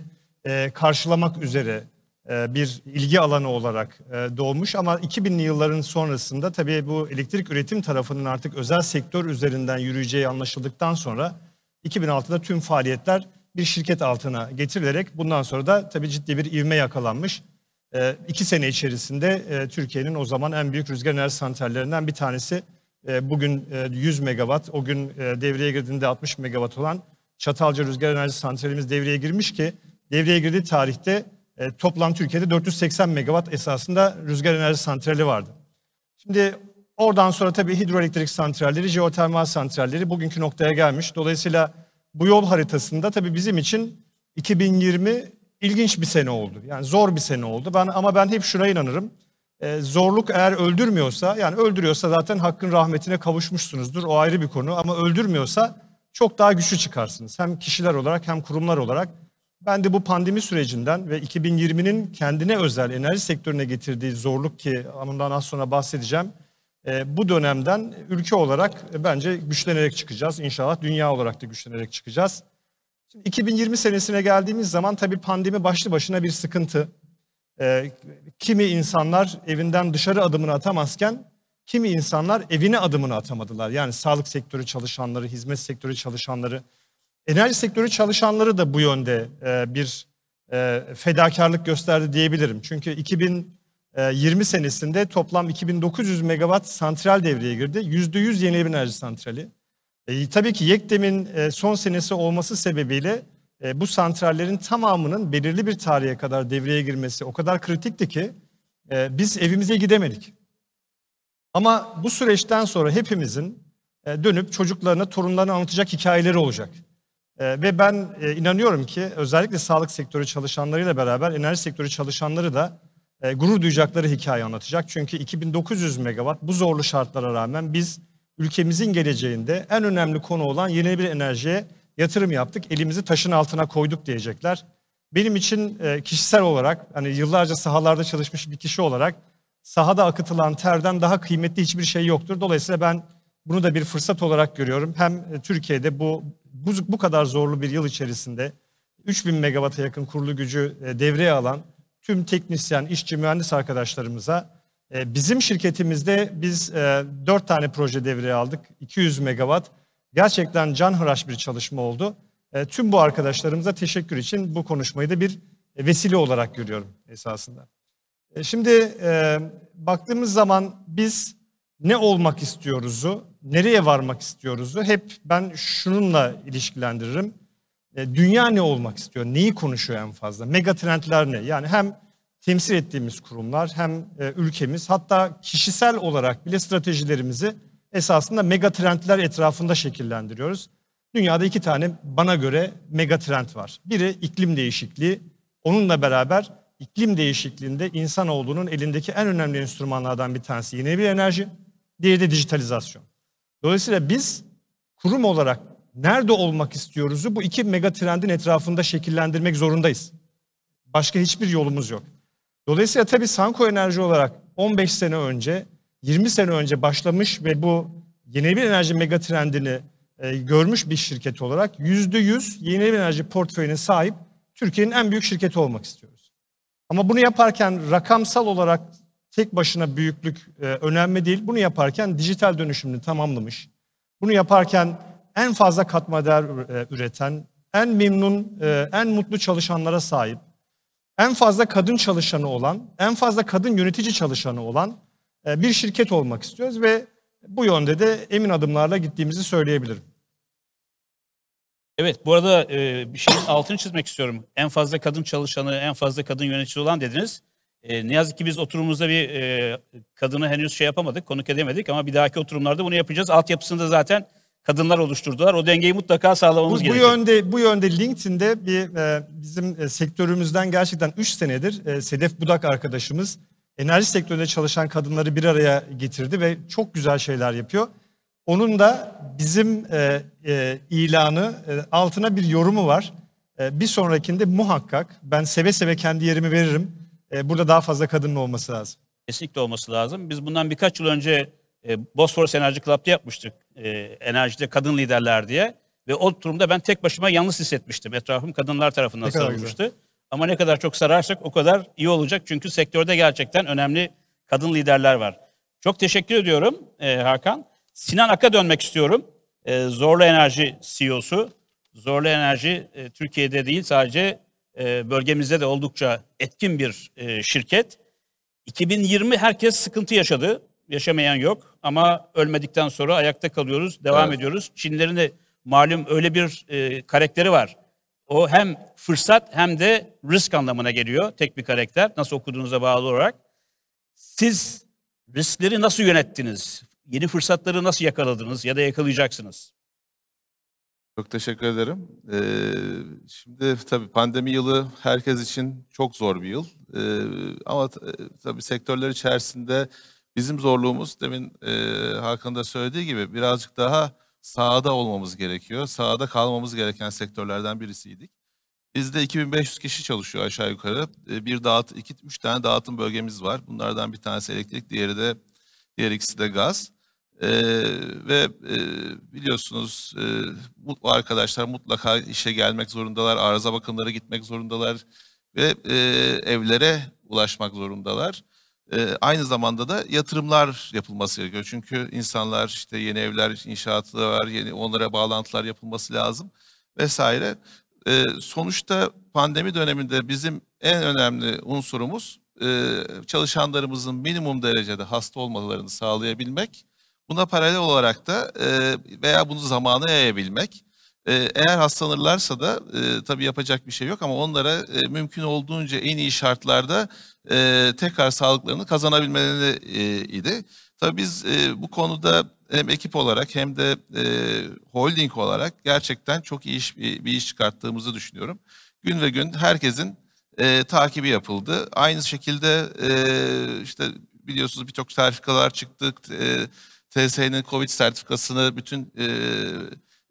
Speaker 5: karşılamak üzere e, bir ilgi alanı olarak e, doğmuş ama 2000'li yılların sonrasında tabii bu elektrik üretim tarafının artık özel sektör üzerinden yürüyeceği anlaşıldıktan sonra 2006'da tüm faaliyetler bir şirket altına getirilerek bundan sonra da tabii ciddi bir ivme yakalanmış. E, iki sene içerisinde Türkiye'nin o zaman en büyük rüzgar enerji santrallerinden bir tanesi bugün 100 megawatt, o gün devreye girdiğinde 60 megawatt olan Çatalca Rüzgar Enerji Santralimiz devreye girmiş ki devreye girdiği tarihte e, toplam Türkiye'de 480 megawatt esasında rüzgar enerji santrali vardı. Şimdi oradan sonra tabii hidroelektrik santralleri, jeotermal santralleri bugünkü noktaya gelmiş. Dolayısıyla bu yol haritasında tabii bizim için 2020 ilginç bir sene oldu. Yani zor bir sene oldu. Ben ama ben hep şuna inanırım. E, zorluk eğer öldürmüyorsa, yani öldürüyorsa zaten hakkın rahmetine kavuşmuşsunuzdur. O ayrı bir konu ama öldürmüyorsa çok daha güçlü çıkarsınız. Hem kişiler olarak hem kurumlar olarak. Ben de bu pandemi sürecinden ve 2020'nin kendine özel enerji sektörüne getirdiği zorluk ki bundan az sonra bahsedeceğim. E, bu dönemden ülke olarak bence güçlenerek çıkacağız. İnşallah dünya olarak da güçlenerek çıkacağız. Şimdi 2020 senesine geldiğimiz zaman tabii pandemi başlı başına bir sıkıntı. E, kimi insanlar evinden dışarı adımını atamazken kimi insanlar evine adımını atamadılar. Yani sağlık sektörü çalışanları, hizmet sektörü çalışanları, enerji sektörü çalışanları da bu yönde e, bir e, fedakarlık gösterdi diyebilirim. Çünkü 2020 e, senesinde toplam 2900 megawatt santral devreye girdi. %100 yenilenebilir enerji santrali. tabii ki YEKDEM'in son senesi olması sebebiyle bu santrallerin tamamının belirli bir tarihe kadar devreye girmesi o kadar kritikti ki biz evimize gidemedik. Ama bu süreçten sonra hepimizin dönüp çocuklarına, torunlarına anlatacak hikayeleri olacak. E, ve ben e, inanıyorum ki özellikle sağlık sektörü çalışanlarıyla beraber enerji sektörü çalışanları da e, gurur duyacakları hikaye anlatacak. Çünkü 2900 megawatt bu zorlu şartlara rağmen biz ülkemizin geleceğinde en önemli konu olan yeni bir enerjiye yatırım yaptık. Elimizi taşın altına koyduk diyecekler. Benim için e, kişisel olarak hani yıllarca sahalarda çalışmış bir kişi olarak sahada akıtılan terden daha kıymetli hiçbir şey yoktur. Dolayısıyla ben bunu da bir fırsat olarak görüyorum. Hem e, Türkiye'de bu bu, bu kadar zorlu bir yıl içerisinde 3000 megawatt'a yakın kurulu gücü e, devreye alan tüm teknisyen, işçi, mühendis arkadaşlarımıza e, bizim şirketimizde biz e, 4 tane proje devreye aldık. 200 megawatt. Gerçekten can canhıraş bir çalışma oldu. E, tüm bu arkadaşlarımıza teşekkür için bu konuşmayı da bir vesile olarak görüyorum esasında. şimdi baktığımız zaman biz ne olmak istiyoruzu, nereye varmak istiyoruzu hep ben şununla ilişkilendiririm. E, dünya ne olmak istiyor, neyi konuşuyor en fazla, mega trendler ne? Yani hem temsil ettiğimiz kurumlar hem e, ülkemiz hatta kişisel olarak bile stratejilerimizi esasında mega trendler etrafında şekillendiriyoruz. Dünyada iki tane bana göre mega trend var. Biri iklim değişikliği. Onunla beraber iklim değişikliğinde insanoğlunun elindeki en önemli enstrümanlardan bir tanesi yenilenebilir enerji diğeri de dijitalizasyon. Dolayısıyla biz kurum olarak nerede olmak istiyoruzu bu iki mega trendin etrafında şekillendirmek zorundayız. Başka hiçbir yolumuz yok. Dolayısıyla tabii Sanko Enerji olarak 15 sene önce, 20 sene önce başlamış ve bu yenilenebilir enerji mega trendini e, görmüş bir şirket olarak %100 yenilenebilir enerji portföyüne sahip Türkiye'nin en büyük şirketi olmak istiyoruz. Ama bunu yaparken rakamsal olarak tek başına büyüklük e, önemli değil. Bunu yaparken dijital dönüşümünü tamamlamış. Bunu yaparken en fazla katma değer e, üreten, en memnun, e, en mutlu çalışanlara sahip, en fazla kadın çalışanı olan, en fazla kadın yönetici çalışanı olan e, bir şirket olmak istiyoruz ve bu yönde de emin adımlarla gittiğimizi söyleyebilirim.
Speaker 1: Evet, bu arada e, bir şeyin altını çizmek istiyorum. En fazla kadın çalışanı, en fazla kadın yönetici olan dediniz. E, ne yazık ki biz oturumumuzda bir e, kadını henüz şey yapamadık, konuk edemedik ama bir dahaki oturumlarda bunu yapacağız. Altyapısını da zaten kadınlar oluşturdular. O dengeyi mutlaka sağlamamız bu, gerekiyor.
Speaker 5: yönde bu yönde LinkedIn'de bir e, bizim e, sektörümüzden gerçekten 3 senedir e, Sedef Budak arkadaşımız enerji sektöründe çalışan kadınları bir araya getirdi ve çok güzel şeyler yapıyor. Onun da bizim e, e, ilanı e, altına bir yorumu var. E, bir sonrakinde muhakkak ben seve seve kendi yerimi veririm ee, burada daha fazla kadının olması lazım.
Speaker 1: Kesinlikle olması lazım. Biz bundan birkaç yıl önce e, Bosphorus Enerji Club'da yapmıştık. E, enerjide kadın liderler diye. Ve o durumda ben tek başıma yalnız hissetmiştim. Etrafım kadınlar tarafından sarılmıştı. Ama ne kadar çok sararsak o kadar iyi olacak. Çünkü sektörde gerçekten önemli kadın liderler var. Çok teşekkür ediyorum e, Hakan. Sinan Ak'a dönmek istiyorum. E, Zorlu Enerji CEO'su. Zorlu Enerji e, Türkiye'de değil sadece e, bölgemizde de oldukça etkin bir e, şirket. 2020 herkes sıkıntı yaşadı. Yaşamayan yok ama ölmedikten sonra ayakta kalıyoruz, devam evet. ediyoruz. Çinlerin de malum öyle bir e, karakteri var. O hem fırsat hem de risk anlamına geliyor tek bir karakter. Nasıl okuduğunuza bağlı olarak. Siz riskleri nasıl yönettiniz? Yeni fırsatları nasıl yakaladınız ya da yakalayacaksınız?
Speaker 6: Çok teşekkür ederim. Ee, şimdi tabii pandemi yılı herkes için çok zor bir yıl. Ee, ama e, tabii sektörler içerisinde bizim zorluğumuz demin e, Hakan da söylediği gibi birazcık daha sahada olmamız gerekiyor. Sahada kalmamız gereken sektörlerden birisiydik. Bizde 2500 kişi çalışıyor aşağı yukarı. Ee, bir dağıt, iki, üç tane dağıtım bölgemiz var. Bunlardan bir tanesi elektrik, diğeri de diğer ikisi de gaz. E, ve e, biliyorsunuz e, bu arkadaşlar mutlaka işe gelmek zorundalar, arıza bakımları gitmek zorundalar ve e, evlere ulaşmak zorundalar. E, aynı zamanda da yatırımlar yapılması gerekiyor. Çünkü insanlar işte yeni evler inşaatı var, yeni onlara bağlantılar yapılması lazım vesaire. E, sonuçta pandemi döneminde bizim en önemli unsurumuz e, çalışanlarımızın minimum derecede hasta olmalarını sağlayabilmek Buna paralel olarak da e, veya bunu zamana yayabilmek. E, eğer hastalanırlarsa da e, tabii yapacak bir şey yok ama onlara e, mümkün olduğunca en iyi şartlarda e, tekrar sağlıklarını kazanabilmeleri e, idi. Tabii biz e, bu konuda hem ekip olarak hem de e, holding olarak gerçekten çok iyi iş, bir iş çıkarttığımızı düşünüyorum. Gün ve gün herkesin e, takibi yapıldı. Aynı şekilde e, işte biliyorsunuz birçok sertifikalar çıktı. E, TSE'nin Covid sertifikasını bütün e,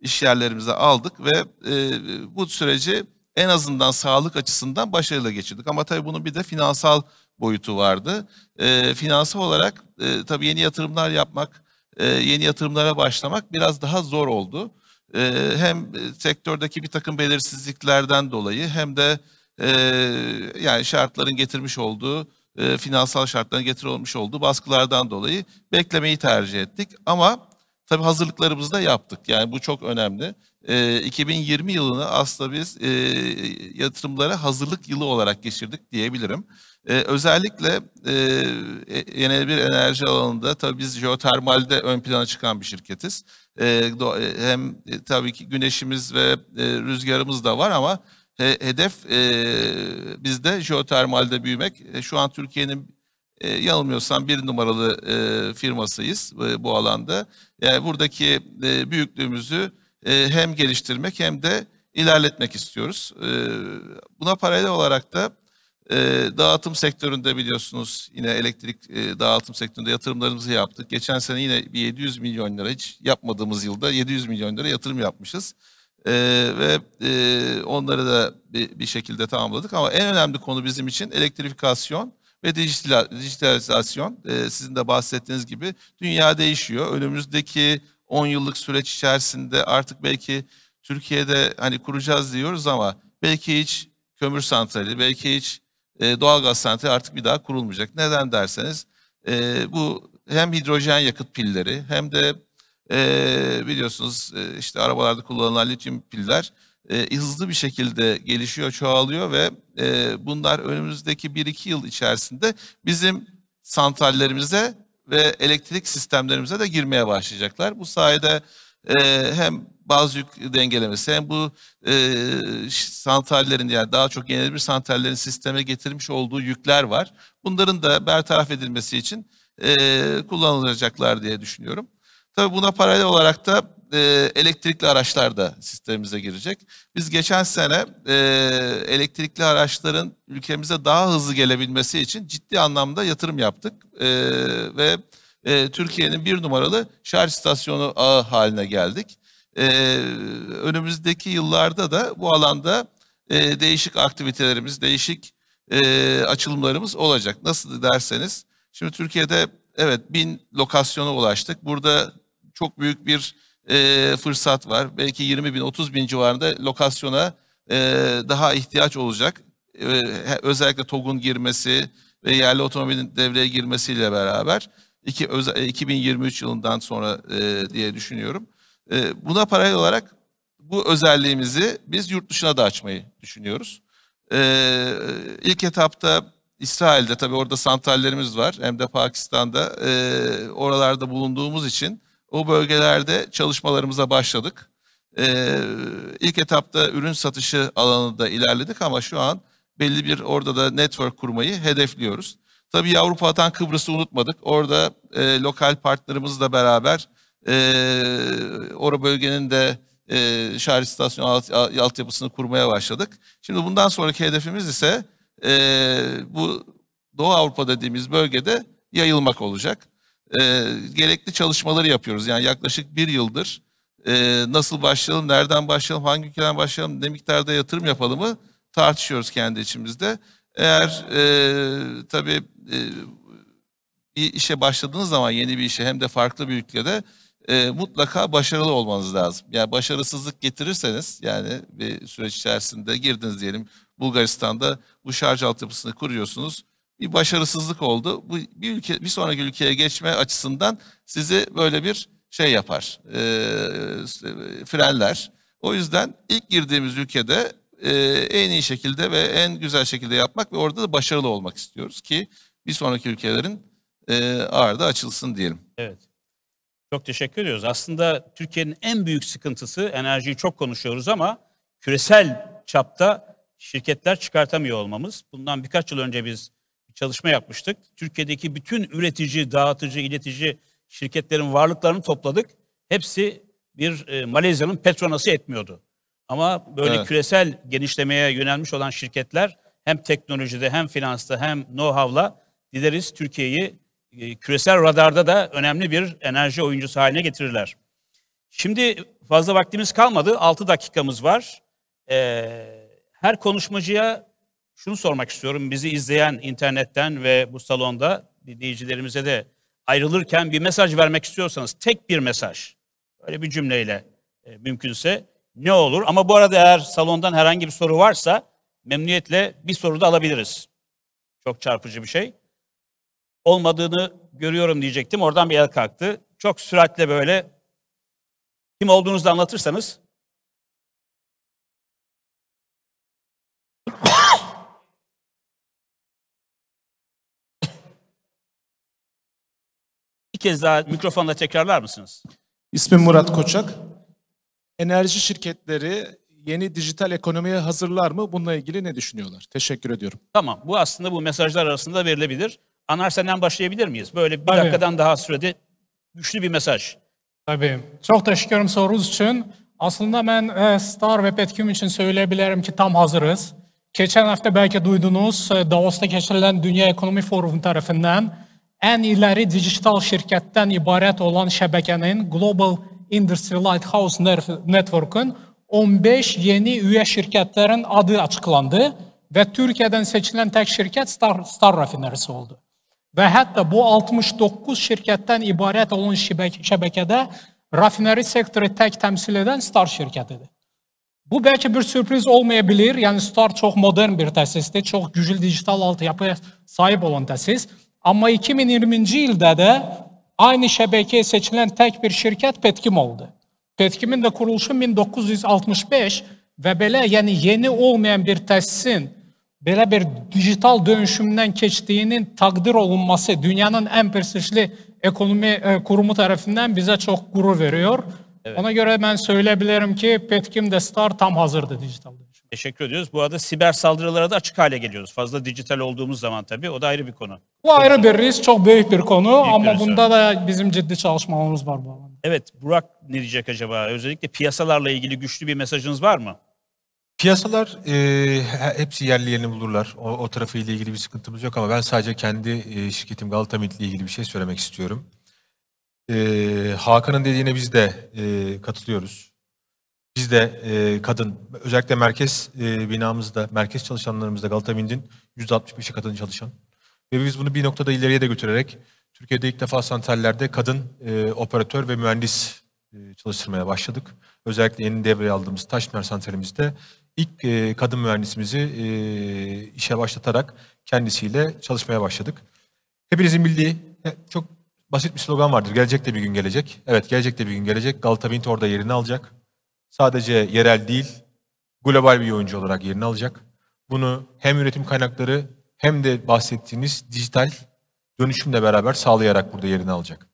Speaker 6: iş yerlerimize aldık ve e, bu süreci en azından sağlık açısından başarıyla geçirdik. Ama tabii bunun bir de finansal boyutu vardı. E, finansal olarak e, tabii yeni yatırımlar yapmak, e, yeni yatırımlara başlamak biraz daha zor oldu. E, hem sektördeki bir takım belirsizliklerden dolayı hem de e, yani şartların getirmiş olduğu e, finansal şartların getirilmiş olduğu baskılardan dolayı beklemeyi tercih ettik. Ama tabii hazırlıklarımızı da yaptık. Yani bu çok önemli. E, 2020 yılını aslında biz e, yatırımlara hazırlık yılı olarak geçirdik diyebilirim. E, özellikle e, e bir enerji alanında tabii biz jeotermalde ön plana çıkan bir şirketiz. E, e, hem e, tabii ki güneşimiz ve e, rüzgarımız da var ama he, hedef e, bizde jeotermalde büyümek. E, şu an Türkiye'nin e, yanılmıyorsam bir numaralı e, firmasıyız e, bu alanda. Yani buradaki e, büyüklüğümüzü e, hem geliştirmek hem de ilerletmek istiyoruz. E, buna paralel olarak da e, dağıtım sektöründe biliyorsunuz yine elektrik e, dağıtım sektöründe yatırımlarımızı yaptık. Geçen sene yine bir 700 milyon lira hiç yapmadığımız yılda 700 milyon lira yatırım yapmışız. E, ve e, onları da bir, bir şekilde tamamladık ama en önemli konu bizim için elektrifikasyon ve dijital, dijitalizasyon. E, sizin de bahsettiğiniz gibi dünya değişiyor. Önümüzdeki 10 yıllık süreç içerisinde artık belki Türkiye'de hani kuracağız diyoruz ama belki hiç kömür santrali, belki hiç e, doğalgaz santrali artık bir daha kurulmayacak. Neden derseniz e, bu hem hidrojen yakıt pilleri hem de e, biliyorsunuz e, işte arabalarda kullanılan lityum piller e, hızlı bir şekilde gelişiyor, çoğalıyor ve e, bunlar önümüzdeki 1-2 yıl içerisinde bizim santrallerimize ve elektrik sistemlerimize de girmeye başlayacaklar. Bu sayede e, hem bazı yük dengelemesi hem bu e, santrallerin yani daha çok yenilenebilir santrallerin sisteme getirmiş olduğu yükler var. Bunların da bertaraf edilmesi için e, kullanılacaklar diye düşünüyorum. Tabii buna paralel olarak da e, elektrikli araçlar da sistemimize girecek. Biz geçen sene e, elektrikli araçların ülkemize daha hızlı gelebilmesi için ciddi anlamda yatırım yaptık. E, ve e, Türkiye'nin bir numaralı şarj istasyonu ağı haline geldik. E, önümüzdeki yıllarda da bu alanda e, değişik aktivitelerimiz, değişik e, açılımlarımız olacak. Nasıl derseniz, şimdi Türkiye'de evet bin lokasyona ulaştık. Burada çok büyük bir e, fırsat var. Belki 20 bin, 30 bin civarında lokasyona e, daha ihtiyaç olacak. E, özellikle TOG'un girmesi ve yerli otomobilin devreye girmesiyle beraber iki, özel, 2023 e, yılından sonra e, diye düşünüyorum. E, buna paralel olarak bu özelliğimizi biz yurt dışına da açmayı düşünüyoruz. E, ilk etapta İsrail'de tabii orada santrallerimiz var hem de Pakistan'da e, oralarda bulunduğumuz için o bölgelerde çalışmalarımıza başladık. Ee, ilk etapta ürün satışı alanında ilerledik ama şu an belli bir orada da network kurmayı hedefliyoruz. Tabii Avrupa'dan Atan Kıbrıs'ı unutmadık. Orada e, lokal partnerimizle beraber e, orada bölgenin de e, şarj istasyon alt, altyapısını kurmaya başladık. Şimdi bundan sonraki hedefimiz ise e, bu Doğu Avrupa dediğimiz bölgede yayılmak olacak e, gerekli çalışmaları yapıyoruz. Yani yaklaşık bir yıldır e, nasıl başlayalım, nereden başlayalım, hangi ülkeden başlayalım, ne miktarda yatırım yapalım mı tartışıyoruz kendi içimizde. Eğer e, tabii e, bir işe başladığınız zaman yeni bir işe hem de farklı bir ülkede e, mutlaka başarılı olmanız lazım. Yani başarısızlık getirirseniz yani bir süreç içerisinde girdiniz diyelim Bulgaristan'da bu şarj altyapısını kuruyorsunuz bir başarısızlık oldu. Bu bir ülke bir sonraki ülkeye geçme açısından sizi böyle bir şey yapar, e, frenler. O yüzden ilk girdiğimiz ülkede e, en iyi şekilde ve en güzel şekilde yapmak ve orada da başarılı olmak istiyoruz ki bir sonraki ülkelerin e, ağırda açılsın diyelim.
Speaker 1: Evet. Çok teşekkür ediyoruz. Aslında Türkiye'nin en büyük sıkıntısı enerjiyi çok konuşuyoruz ama küresel çapta şirketler çıkartamıyor olmamız. Bundan birkaç yıl önce biz çalışma yapmıştık. Türkiye'deki bütün üretici, dağıtıcı, iletici şirketlerin varlıklarını topladık. Hepsi bir e, Malezya'nın Petronas'ı etmiyordu. Ama böyle evet. küresel genişlemeye yönelmiş olan şirketler hem teknolojide hem finansta hem know-how'la dileriz Türkiye'yi e, küresel radarda da önemli bir enerji oyuncusu haline getirirler. Şimdi fazla vaktimiz kalmadı. 6 dakikamız var. E, her konuşmacıya şunu sormak istiyorum. Bizi izleyen internetten ve bu salonda dinleyicilerimize de ayrılırken bir mesaj vermek istiyorsanız tek bir mesaj böyle bir cümleyle e, mümkünse ne olur? Ama bu arada eğer salondan herhangi bir soru varsa memnuniyetle bir soru da alabiliriz. Çok çarpıcı bir şey. Olmadığını görüyorum diyecektim. Oradan bir el kalktı. Çok süratle böyle kim olduğunuzu anlatırsanız
Speaker 6: kez daha mikrofonla tekrarlar mısınız? İsmim Murat Koçak. Enerji şirketleri yeni dijital ekonomiye hazırlar mı? Bununla ilgili ne düşünüyorlar?
Speaker 2: Teşekkür ediyorum.
Speaker 1: Tamam. Bu aslında bu mesajlar arasında verilebilir. Anar senden başlayabilir miyiz? Böyle bir Tabii. dakikadan daha sürede güçlü bir mesaj. Tabii.
Speaker 2: Çok teşekkür ederim sorunuz için. Aslında ben e, Star ve Petkim için söyleyebilirim ki tam hazırız. Geçen hafta belki duydunuz e, Davos'ta geçirilen Dünya Ekonomi Forumu tarafından ən iləri digital şirkətdən ibarət olan şəbəkənin Global Industry Lighthouse Network-ün 15 yeni üyə şirkətlərin adı açıqlandı və Türkiyədən seçilən tək şirkət Star, Star rafinerisi oldu. Və hətta bu 69 şirkətdən ibarət olan şəbək şəbəkədə rafineri sektoru tək təmsil edən Star şirkətidir. Bu bəlkə bir sürpriz olmaya bilər. Yəni Star çox modern bir təsisdir, çox güclü digital altyapıya sahib olan təsis. Amma 2020-ci ildə də aynı şəbəkəyə seçilən tək bir şirkət Petkim oldu. Petkimin də quruluşu 1965 və belə, yəni yeni olmayan bir təsisin belə bir digital dönüşümdən keçdiyinin təqdir olunması dünyanın ən prestijli ekonomi e, qurumu tərəfindən bizə çox qürur veriyor. Evet. Ona görə mən söyləyə bilərəm ki, Petkim də Star tam hazırdır digital dönüşüm.
Speaker 1: Teşekkür ediyoruz. Bu arada siber saldırılara da açık hale geliyoruz. Fazla dijital olduğumuz zaman tabii. O da ayrı bir konu.
Speaker 2: Bu ayrı bir risk, çok büyük bir konu büyük ama bunda da bizim ciddi çalışmalarımız var bu alanda.
Speaker 1: Evet, Burak ne diyecek acaba? Özellikle piyasalarla ilgili güçlü bir mesajınız var mı?
Speaker 2: Piyasalar e, hepsi
Speaker 3: yerli yerini bulurlar. O, o tarafıyla ilgili bir sıkıntımız yok ama ben sadece kendi e, şirketim Galtamint ile ilgili bir şey söylemek istiyorum. E, Hakan'ın dediğine biz de e, katılıyoruz. Biz de e, kadın, özellikle merkez e, binamızda, merkez çalışanlarımızda Galata Wind'in %65'i kadın çalışan. Ve biz bunu bir noktada ileriye de götürerek Türkiye'de ilk defa santrallerde kadın e, operatör ve mühendis e, çalıştırmaya başladık. Özellikle yeni devreye aldığımız Taşmer santralimizde ilk e, kadın mühendisimizi e, işe başlatarak kendisiyle çalışmaya başladık. Hepinizin bildiği çok basit bir slogan vardır. Gelecek de bir gün gelecek. Evet gelecek de bir gün gelecek. Galata Wind orada yerini alacak sadece yerel değil, global bir oyuncu olarak yerini alacak. Bunu hem üretim kaynakları hem de bahsettiğiniz dijital dönüşümle beraber sağlayarak burada yerini alacak.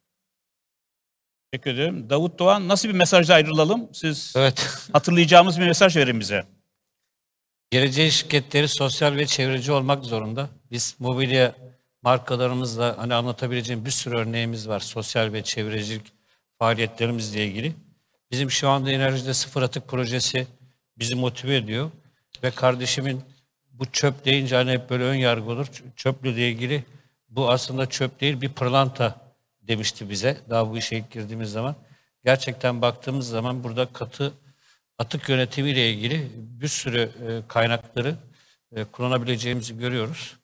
Speaker 3: Teşekkür ederim. Davut Doğan nasıl bir mesajla ayrılalım? Siz evet.
Speaker 1: hatırlayacağımız bir mesaj verin bize.
Speaker 3: Geleceğin şirketleri
Speaker 4: sosyal ve çevreci olmak zorunda. Biz mobilya markalarımızla hani anlatabileceğim bir sürü örneğimiz var sosyal ve çevrecilik faaliyetlerimizle ilgili. Bizim şu anda enerjide sıfır atık projesi bizi motive ediyor. Ve kardeşimin bu çöp deyince hani hep böyle ön yargı olur. Çöplü ile ilgili bu aslında çöp değil bir pırlanta demişti bize daha bu işe ilk girdiğimiz zaman. Gerçekten baktığımız zaman burada katı atık yönetimi ile ilgili bir sürü e, kaynakları e, kullanabileceğimizi görüyoruz.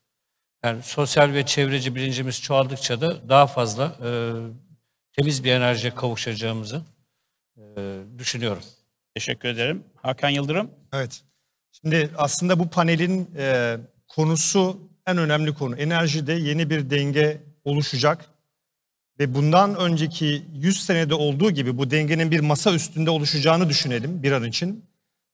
Speaker 4: Yani sosyal ve çevreci bilincimiz çoğaldıkça da daha fazla e, temiz bir enerjiye kavuşacağımızı e,
Speaker 1: düşünüyorum. Teşekkür ederim. Hakan Yıldırım.
Speaker 5: Evet. Şimdi aslında bu panelin e, konusu en önemli konu. Enerjide yeni bir denge oluşacak ve bundan önceki 100 senede olduğu gibi bu dengenin bir masa üstünde oluşacağını düşünelim bir an için.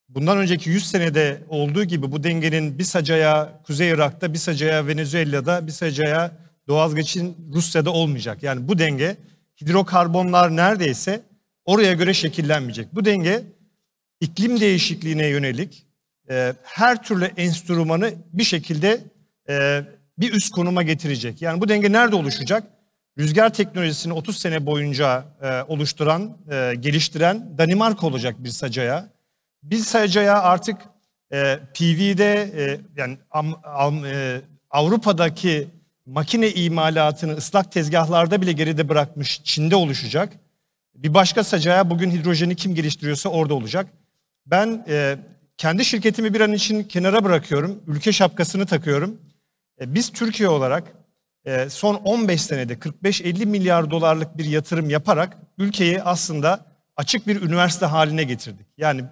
Speaker 5: Bundan önceki 100 senede olduğu gibi bu dengenin bir sacaya Kuzey Irak'ta, bir sacaya Venezuela'da, bir sacaya doğazgeçin Rusya'da olmayacak. Yani bu denge hidrokarbonlar neredeyse oraya göre şekillenmeyecek. Bu denge iklim değişikliğine yönelik e, her türlü enstrümanı bir şekilde e, bir üst konuma getirecek. Yani bu denge nerede oluşacak? Rüzgar teknolojisini 30 sene boyunca e, oluşturan, e, geliştiren Danimarka olacak bir sacaya. Bir sacaya artık e, PV'de e, yani am, am, e, Avrupa'daki makine imalatını ıslak tezgahlarda bile geride bırakmış Çin'de oluşacak. Bir başka sacaya bugün hidrojeni kim geliştiriyorsa orada olacak. Ben e, kendi şirketimi bir an için kenara bırakıyorum. Ülke şapkasını takıyorum. E, biz Türkiye olarak e, son 15 senede 45-50 milyar dolarlık bir yatırım yaparak ülkeyi aslında açık bir üniversite haline getirdik. Yani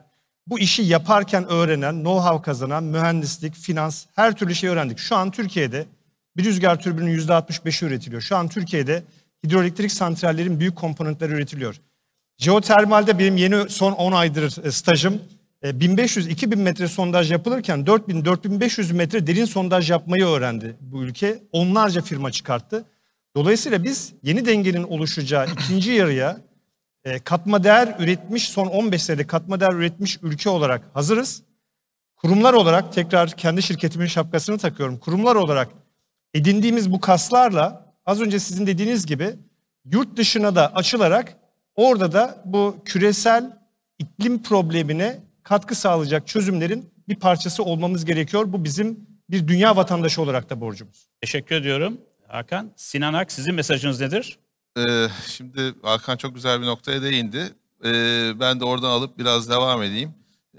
Speaker 5: bu işi yaparken öğrenen, know-how kazanan, mühendislik, finans her türlü şey öğrendik. Şu an Türkiye'de bir rüzgar türbünün %65'i üretiliyor. Şu an Türkiye'de hidroelektrik santrallerin büyük komponentleri üretiliyor. Jeotermalde benim yeni son 10 aydır e, stajım 1500-2000 e, metre sondaj yapılırken 4000-4500 metre derin sondaj yapmayı öğrendi bu ülke. Onlarca firma çıkarttı. Dolayısıyla biz yeni dengenin oluşacağı ikinci yarıya e, katma değer üretmiş son 15 senede katma değer üretmiş ülke olarak hazırız. Kurumlar olarak tekrar kendi şirketimin şapkasını takıyorum. Kurumlar olarak edindiğimiz bu kaslarla az önce sizin dediğiniz gibi yurt dışına da açılarak orada da bu küresel iklim problemine katkı sağlayacak çözümlerin bir parçası olmamız gerekiyor. Bu bizim bir dünya vatandaşı olarak da borcumuz.
Speaker 6: Teşekkür ediyorum Hakan. Sinan Ak sizin mesajınız nedir? Ee, şimdi Hakan çok güzel bir noktaya değindi. Ee, ben de oradan alıp biraz devam edeyim.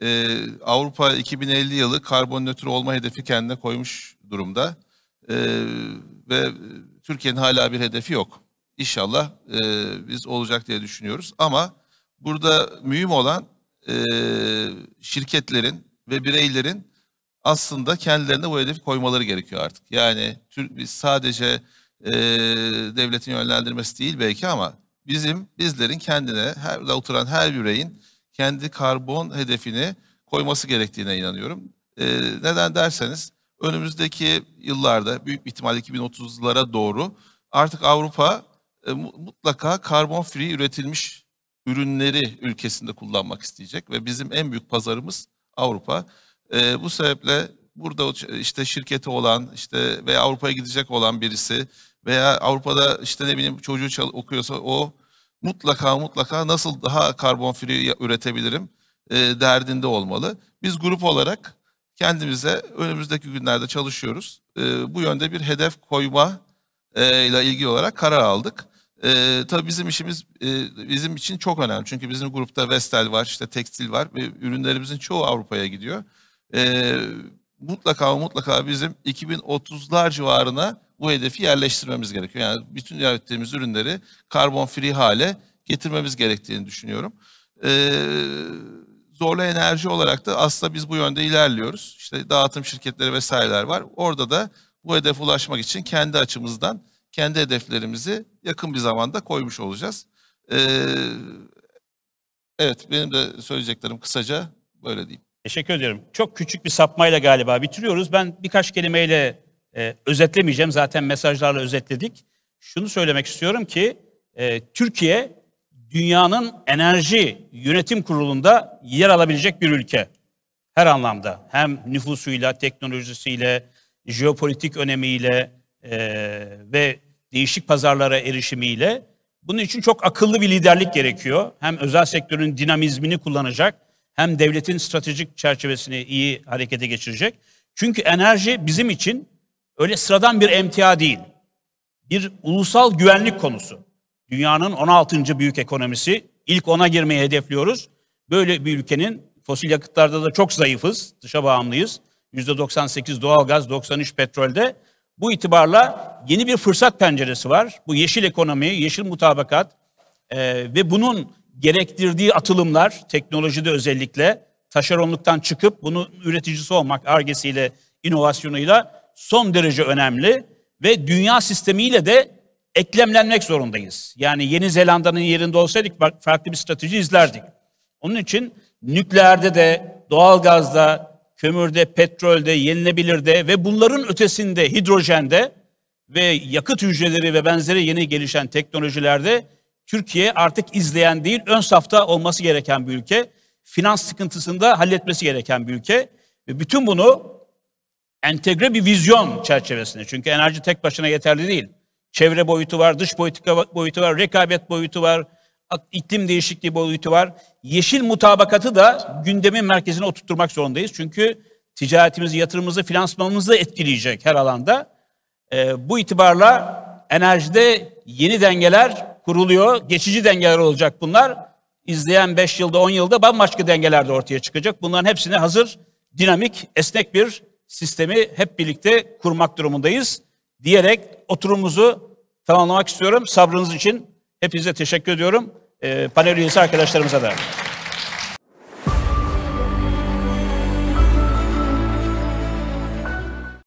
Speaker 6: Ee, Avrupa 2050 yılı karbon nötr olma hedefi kendine koymuş durumda. Ee, ve Türkiye'nin hala bir hedefi yok. İnşallah e, biz olacak diye düşünüyoruz. Ama burada mühim olan e, şirketlerin ve bireylerin aslında kendilerine bu hedefi koymaları gerekiyor artık. Yani Türk biz sadece e, devletin yönlendirmesi değil belki ama bizim bizlerin kendine her oturan her bireyin kendi karbon hedefini koyması gerektiğine inanıyorum. E, neden derseniz önümüzdeki yıllarda büyük bir ihtimalle 2030'lara doğru artık Avrupa e, mutlaka karbon free üretilmiş ürünleri ülkesinde kullanmak isteyecek ve bizim en büyük pazarımız Avrupa. E, bu sebeple burada işte şirketi olan işte veya Avrupa'ya gidecek olan birisi veya Avrupa'da işte ne bileyim çocuğu okuyorsa o mutlaka mutlaka nasıl daha karbon free üretebilirim e, derdinde olmalı. Biz grup olarak kendimize önümüzdeki günlerde çalışıyoruz. E, bu yönde bir hedef koyma e, ile ilgili olarak karar aldık. E, tabii bizim işimiz e, bizim için çok önemli. Çünkü bizim grupta Vestel var, işte tekstil var ve ürünlerimizin çoğu Avrupa'ya gidiyor. E, mutlaka mutlaka bizim 2030'lar civarına bu hedefi yerleştirmemiz gerekiyor. Yani bütün ürettiğimiz ürünleri karbon free hale getirmemiz gerektiğini düşünüyorum. Eee Zorlu enerji olarak da aslında biz bu yönde ilerliyoruz. İşte dağıtım şirketleri vesaireler var. Orada da bu hedef ulaşmak için kendi açımızdan kendi hedeflerimizi yakın bir zamanda koymuş olacağız. Ee, evet benim de söyleyeceklerim kısaca böyle diyeyim. Teşekkür ediyorum. Çok küçük bir sapmayla galiba bitiriyoruz.
Speaker 1: Ben birkaç kelimeyle e, özetlemeyeceğim. Zaten mesajlarla özetledik. Şunu söylemek istiyorum ki e, Türkiye dünyanın enerji yönetim kurulunda yer alabilecek bir ülke. Her anlamda hem nüfusuyla, teknolojisiyle, jeopolitik önemiyle e, ve değişik pazarlara erişimiyle bunun için çok akıllı bir liderlik gerekiyor. Hem özel sektörün dinamizmini kullanacak hem devletin stratejik çerçevesini iyi harekete geçirecek. Çünkü enerji bizim için öyle sıradan bir emtia değil. Bir ulusal güvenlik konusu. Dünyanın 16. büyük ekonomisi. İlk ona girmeyi hedefliyoruz. Böyle bir ülkenin fosil yakıtlarda da çok zayıfız. Dışa bağımlıyız. %98 doğalgaz, 93 petrolde. Bu itibarla yeni bir fırsat penceresi var. Bu yeşil ekonomi, yeşil mutabakat e, ve bunun gerektirdiği atılımlar teknolojide özellikle taşeronluktan çıkıp bunun üreticisi olmak argesiyle, inovasyonuyla son derece önemli ve dünya sistemiyle de eklemlenmek zorundayız. Yani Yeni Zelanda'nın yerinde olsaydık farklı bir strateji izlerdik. Onun için nükleerde de, doğalgazda, kömürde, petrolde, yenilebilirde ve bunların ötesinde hidrojende ve yakıt hücreleri ve benzeri yeni gelişen teknolojilerde Türkiye artık izleyen değil ön safta olması gereken bir ülke. Finans sıkıntısında halletmesi gereken bir ülke. Ve bütün bunu entegre bir vizyon çerçevesinde. Çünkü enerji tek başına yeterli değil. Çevre boyutu var, dış politika boyutu var, rekabet boyutu var, iklim değişikliği boyutu var. Yeşil mutabakatı da gündemin merkezine oturtturmak zorundayız. Çünkü ticaretimizi, yatırımımızı, finansmanımızı etkileyecek her alanda. E, bu itibarla enerjide yeni dengeler kuruluyor. Geçici dengeler olacak bunlar. İzleyen 5 yılda 10 yılda bambaşka dengeler de ortaya çıkacak. Bunların hepsine hazır, dinamik, esnek bir sistemi hep birlikte kurmak durumundayız diyerek oturumumuzu tamamlamak istiyorum. Sabrınız için hepinize teşekkür ediyorum. E, panel üyesi arkadaşlarımıza da.